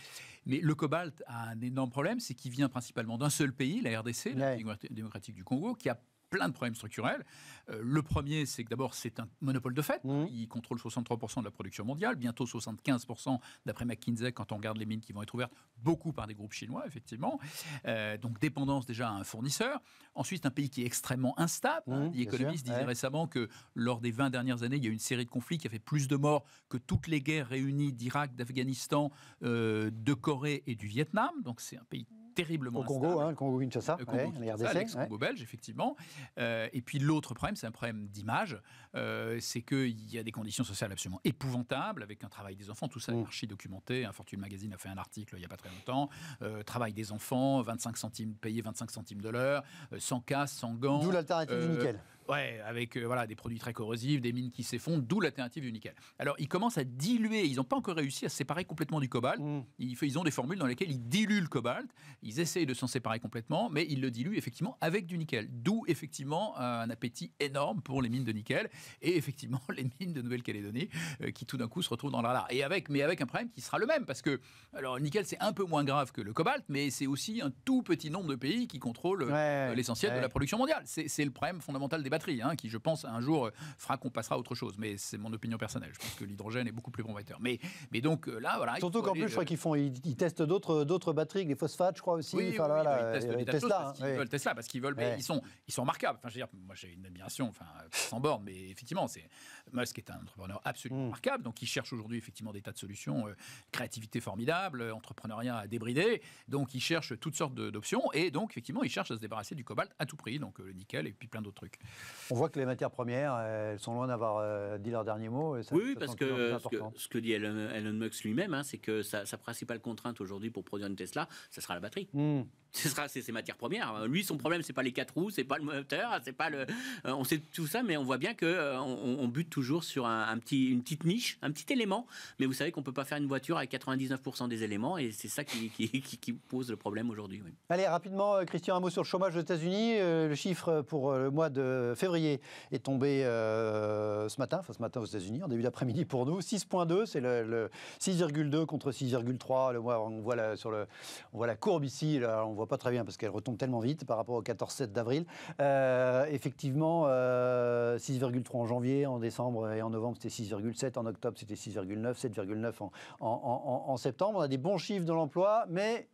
Mais le cobalt a un énorme problème, c'est qu'il vient principalement d'un seul pays, la RDC, la la Démocratique du Congo, qui a plein de problèmes structurels. Euh, le premier, c'est que d'abord, c'est un monopole de fait. Mmh. Il contrôle 63% de la production mondiale, bientôt 75% d'après McKinsey, quand on regarde les mines qui vont être ouvertes, beaucoup par des groupes chinois, effectivement. Euh, donc, dépendance déjà à un fournisseur. Ensuite, un pays qui est extrêmement instable. Mmh, L'économiste disait récemment que lors des 20 dernières années, il y a eu une série de conflits qui a fait plus de morts que toutes les guerres réunies d'Irak, d'Afghanistan, euh, de Corée et du Vietnam. Donc, c'est un pays terriblement Au Congo, hein, le Congo Kinshasa, le Congo, Kinshasa, au congo belge, effectivement. Euh, et puis l'autre problème, c'est un problème d'image, euh, c'est qu'il y a des conditions sociales absolument épouvantables, avec un travail des enfants, tout ça est mm. archi documenté. un Fortune Magazine a fait un article il n'y a pas très longtemps. Euh, travail des enfants, 25 centimes, payé 25 centimes de l'heure, sans casse, sans gants. D'où l'alternative du nickel. Ouais, avec euh, voilà, des produits très corrosifs, des mines qui s'effondrent, d'où l'alternative du nickel. Alors, ils commencent à diluer, ils n'ont pas encore réussi à séparer complètement du cobalt. Mm. Ils, ont des formules dans lesquelles ils diluent le cobalt, ils essayent de s'en séparer complètement, mais ils le diluent effectivement avec du nickel. D'où effectivement un appétit énorme pour les mines de nickel et effectivement les mines de Nouvelle-Calédonie euh, qui tout d'un coup se retrouvent dans le Et avec, mais avec un problème qui sera le même, parce que alors, le nickel, c'est un peu moins grave que le cobalt, mais c'est aussi un tout petit nombre de pays qui contrôlent euh, l'essentiel de la production mondiale. C'est le problème fondamental des batteries, hein, qui je pense un jour euh, fera qu'on passera à autre chose. Mais c'est mon opinion personnelle. Je pense que l'hydrogène est beaucoup plus prometteur. Mais, mais donc euh, là, voilà. Surtout qu'en plus, je crois euh, qu'ils font, ils, testent d'autres, d'autres batteries, les phosphates, je crois aussi. Oui, enfin, oui, là, là, ils testent des Parce qu'ils veulent parce qu'ils Mais ils sont, ils sont remarquables. Enfin, je veux dire, moi j'ai une admiration, enfin, sans borne, mais effectivement, c'est Musk est un entrepreneur absolument hmm. remarquable. Donc il cherche aujourd'hui effectivement des tas de solutions, créativité formidable, entrepreneuriat à débrider. Donc il cherche toutes sortes d'options et donc effectivement, il cherche à se débarrasser du cobalt à tout prix, donc le nickel et puis plein d'autres trucs. On voit que les matières premières, elles sont loin d'avoir euh, dit leur dernier mot. oui, parce que ce, que dit Elon, Musk lui-même, hein, c'est que sa, principale contrainte aujourd'hui pour produire une Tesla, ce sera la batterie. Hmm. Ce sera ses, matières premières. Lui, son problème, c'est pas les quatre roues, c'est pas le moteur, c'est pas le. Euh, on sait tout ça, mais on voit bien qu'on euh, bute toujours sur un, petit, une petite niche, un petit élément. Mais vous savez qu'on peut pas faire une voiture avec 99% des éléments, et c'est ça qui, pose le problème aujourd'hui. Allez, rapidement, Christian, un mot sur le chômage aux États-Unis. le chiffre pour le mois de euh, février est tombé euh, ce matin, enfin ce matin aux États-Unis, en début d'après-midi pour nous. 6,2, c'est le, 6,2 contre 6,3. On voit, la, sur le, on voit courbe ici, on ne voit pas très bien parce qu'elle retombe tellement vite par rapport au 14-7 d'avril. Euh, effectivement, 6,3 en janvier, en décembre et en novembre, c'était 6,7. En octobre, c'était 6,9, 7,9 en septembre. On a des bons chiffres de l'emploi, mais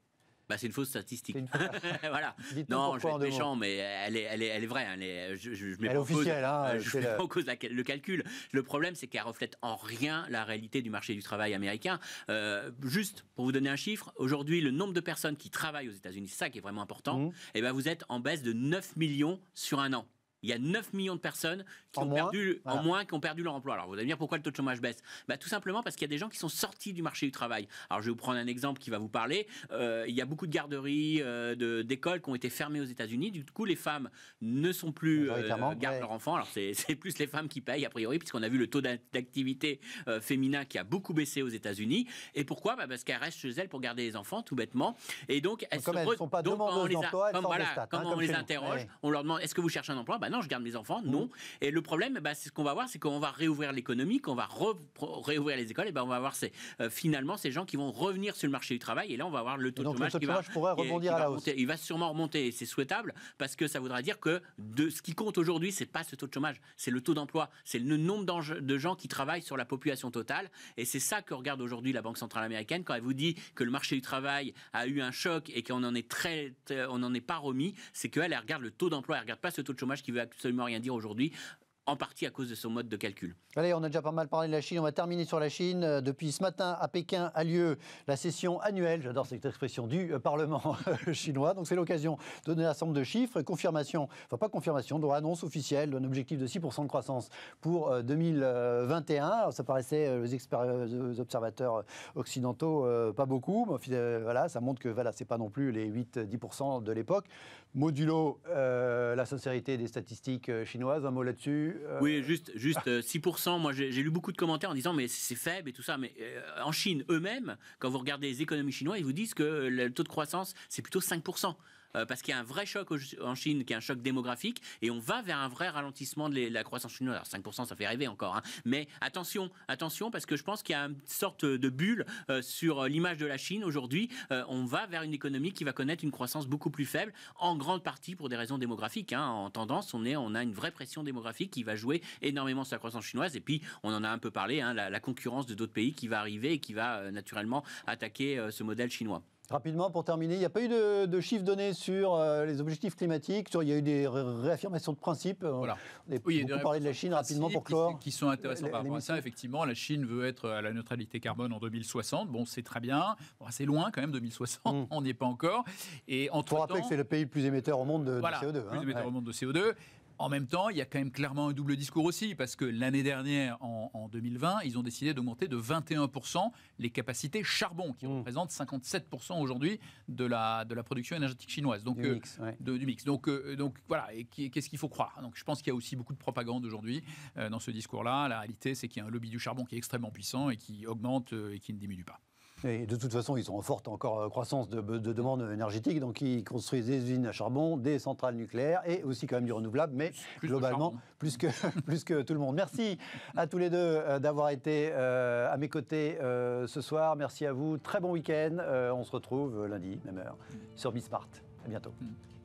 bah, c'est une fausse statistique. voilà. Non, je vais méchant, mais elle est, elle est, elle est vraie. Hein, elle est, je, officielle, cause, je fais le calcul. Le problème, c'est qu'elle reflète en rien la réalité du marché du travail américain. Euh, juste pour vous donner un chiffre, aujourd'hui, le nombre de personnes qui travaillent aux États-Unis, ça qui est vraiment important, mmh. et eh ben vous êtes en baisse de 9 millions sur un an. Il y a 9 millions de personnes qui ont moins, perdu, moins qui ont perdu leur emploi. Alors vous allez me dire pourquoi le taux de chômage baisse bah, Tout simplement parce qu'il y a des gens qui sont sortis du marché du travail. Alors je vais vous prendre un exemple qui va vous parler. Euh, il y a beaucoup de garderies, euh, d'écoles qui ont été fermées aux États-Unis. Du coup, les femmes ne sont plus euh, gardent leurs enfants. Alors c'est plus les femmes qui payent a priori, puisqu'on a vu le taux d'activité féminin qui a beaucoup baissé aux États-Unis. Et pourquoi bah, Parce qu'elles restent chez elles pour garder les enfants, tout bêtement. Et donc elles, ne sont pas demandées d'emploi, on les interroge, on leur demande est-ce que vous cherchez un emploi bah, « Non, je garde mes enfants. Mmh. Non. Et le problème, bah, c'est ce qu'on va voir, c'est qu'on va réouvrir l'économie, qu'on va réouvrir les écoles, et ben on va voir euh, finalement ces gens qui vont revenir sur le marché du travail. Et là, on va voir le taux de chômage qui va rebondir à la hausse. Il va sûrement remonter, et c'est souhaitable parce que ça voudra dire que de ce qui compte aujourd'hui, c'est pas ce taux de chômage, c'est le taux d'emploi, c'est le nombre de gens qui travaillent sur la population totale. Et c'est ça que regarde aujourd'hui la Banque centrale américaine quand elle vous dit que le marché du travail a eu un choc et qu'on en est très, on n'en est pas remis. C'est qu'elle regarde le taux d'emploi, elle regarde pas ce taux de chômage qui absolument rien dire aujourd'hui en partie à cause de son mode de calcul. Allez, on a déjà pas mal parlé de la Chine, on va terminer sur la Chine. Euh, depuis ce matin, à Pékin, a lieu la session annuelle, j'adore cette expression, du euh, Parlement euh, chinois. Donc c'est l'occasion de donner un de chiffres. Confirmation, enfin pas confirmation, donc annonce officielle d'un objectif de 6% de croissance pour 2021. Alors, ça paraissait, aux observateurs occidentaux, pas beaucoup. Mais voilà, ça montre que voilà, c'est pas non plus les 8-10% de l'époque. Modulo euh, la sincérité des statistiques euh, chinoises, un mot là-dessus euh. Oui, juste, juste 6%. Moi, j'ai lu beaucoup de commentaires en disant mais c'est faible et tout ça. Mais en Chine, eux-mêmes, quand vous regardez les économies chinoises, ils vous disent que le taux de croissance, c'est plutôt 5%. Euh, parce qu'il y a un vrai choc en Chine, qui est un choc démographique, et on va vers un vrai ralentissement de la croissance chinoise. Alors 5%, ça fait rêver encore, hein. mais attention, attention, parce que je pense qu'il y a une sorte de bulle euh, sur euh, l'image de la Chine aujourd'hui. on va vers une économie qui va connaître une croissance beaucoup plus faible, en grande partie pour des raisons démographiques. Hein. En tendance, on, a une vraie pression démographique qui va jouer énormément sur la croissance chinoise, et puis on en a un peu parlé, hein, la, la, concurrence de d'autres pays qui va arriver et qui va naturellement attaquer ce modèle chinois. Rapidement, pour terminer, il n'y a pas eu de, chiffres donnés sur euh, les objectifs climatiques, il y a eu des réaffirmations de principe. Euh, voilà. On a oui, beaucoup parlé de la Chine rapidement pour clore. Qui, qui sont intéressants par rapport à ça, effectivement. La Chine veut être à la neutralité carbone en 2060. Bon, c'est très bien. c'est loin quand même, 2060. Mm. On n'y est pas encore. Et entre rappeler que c'est le pays le plus émetteur au monde de, CO2. le plus hein. émetteur au monde de CO2. En même temps, il y a quand même clairement un double discours aussi, parce que l'année dernière, en, 2020, ils ont décidé d'augmenter de 21% les capacités charbon, qui mmh. représentent 57% aujourd'hui de la, de la production énergétique chinoise. Donc, du, euh, mix, euh, Donc, voilà, et qu'est-ce qu'il faut croire Donc je pense qu'il y a aussi beaucoup de propagande aujourd'hui euh, dans ce discours-là. La réalité, c'est qu'il y a un lobby du charbon qui est extrêmement puissant et qui augmente et qui ne diminue pas de toute façon, ils sont en forte encore euh, croissance de, demande énergétique, donc ils construisent des usines à charbon, des centrales nucléaires et aussi quand même du renouvelable, mais globalement, plus que, tout le monde. Merci à tous les deux euh, d'avoir été euh, à mes côtés ce soir. Merci à vous. Très bon week-end. on se retrouve lundi, même heure, sur Bismart. À bientôt. Mm.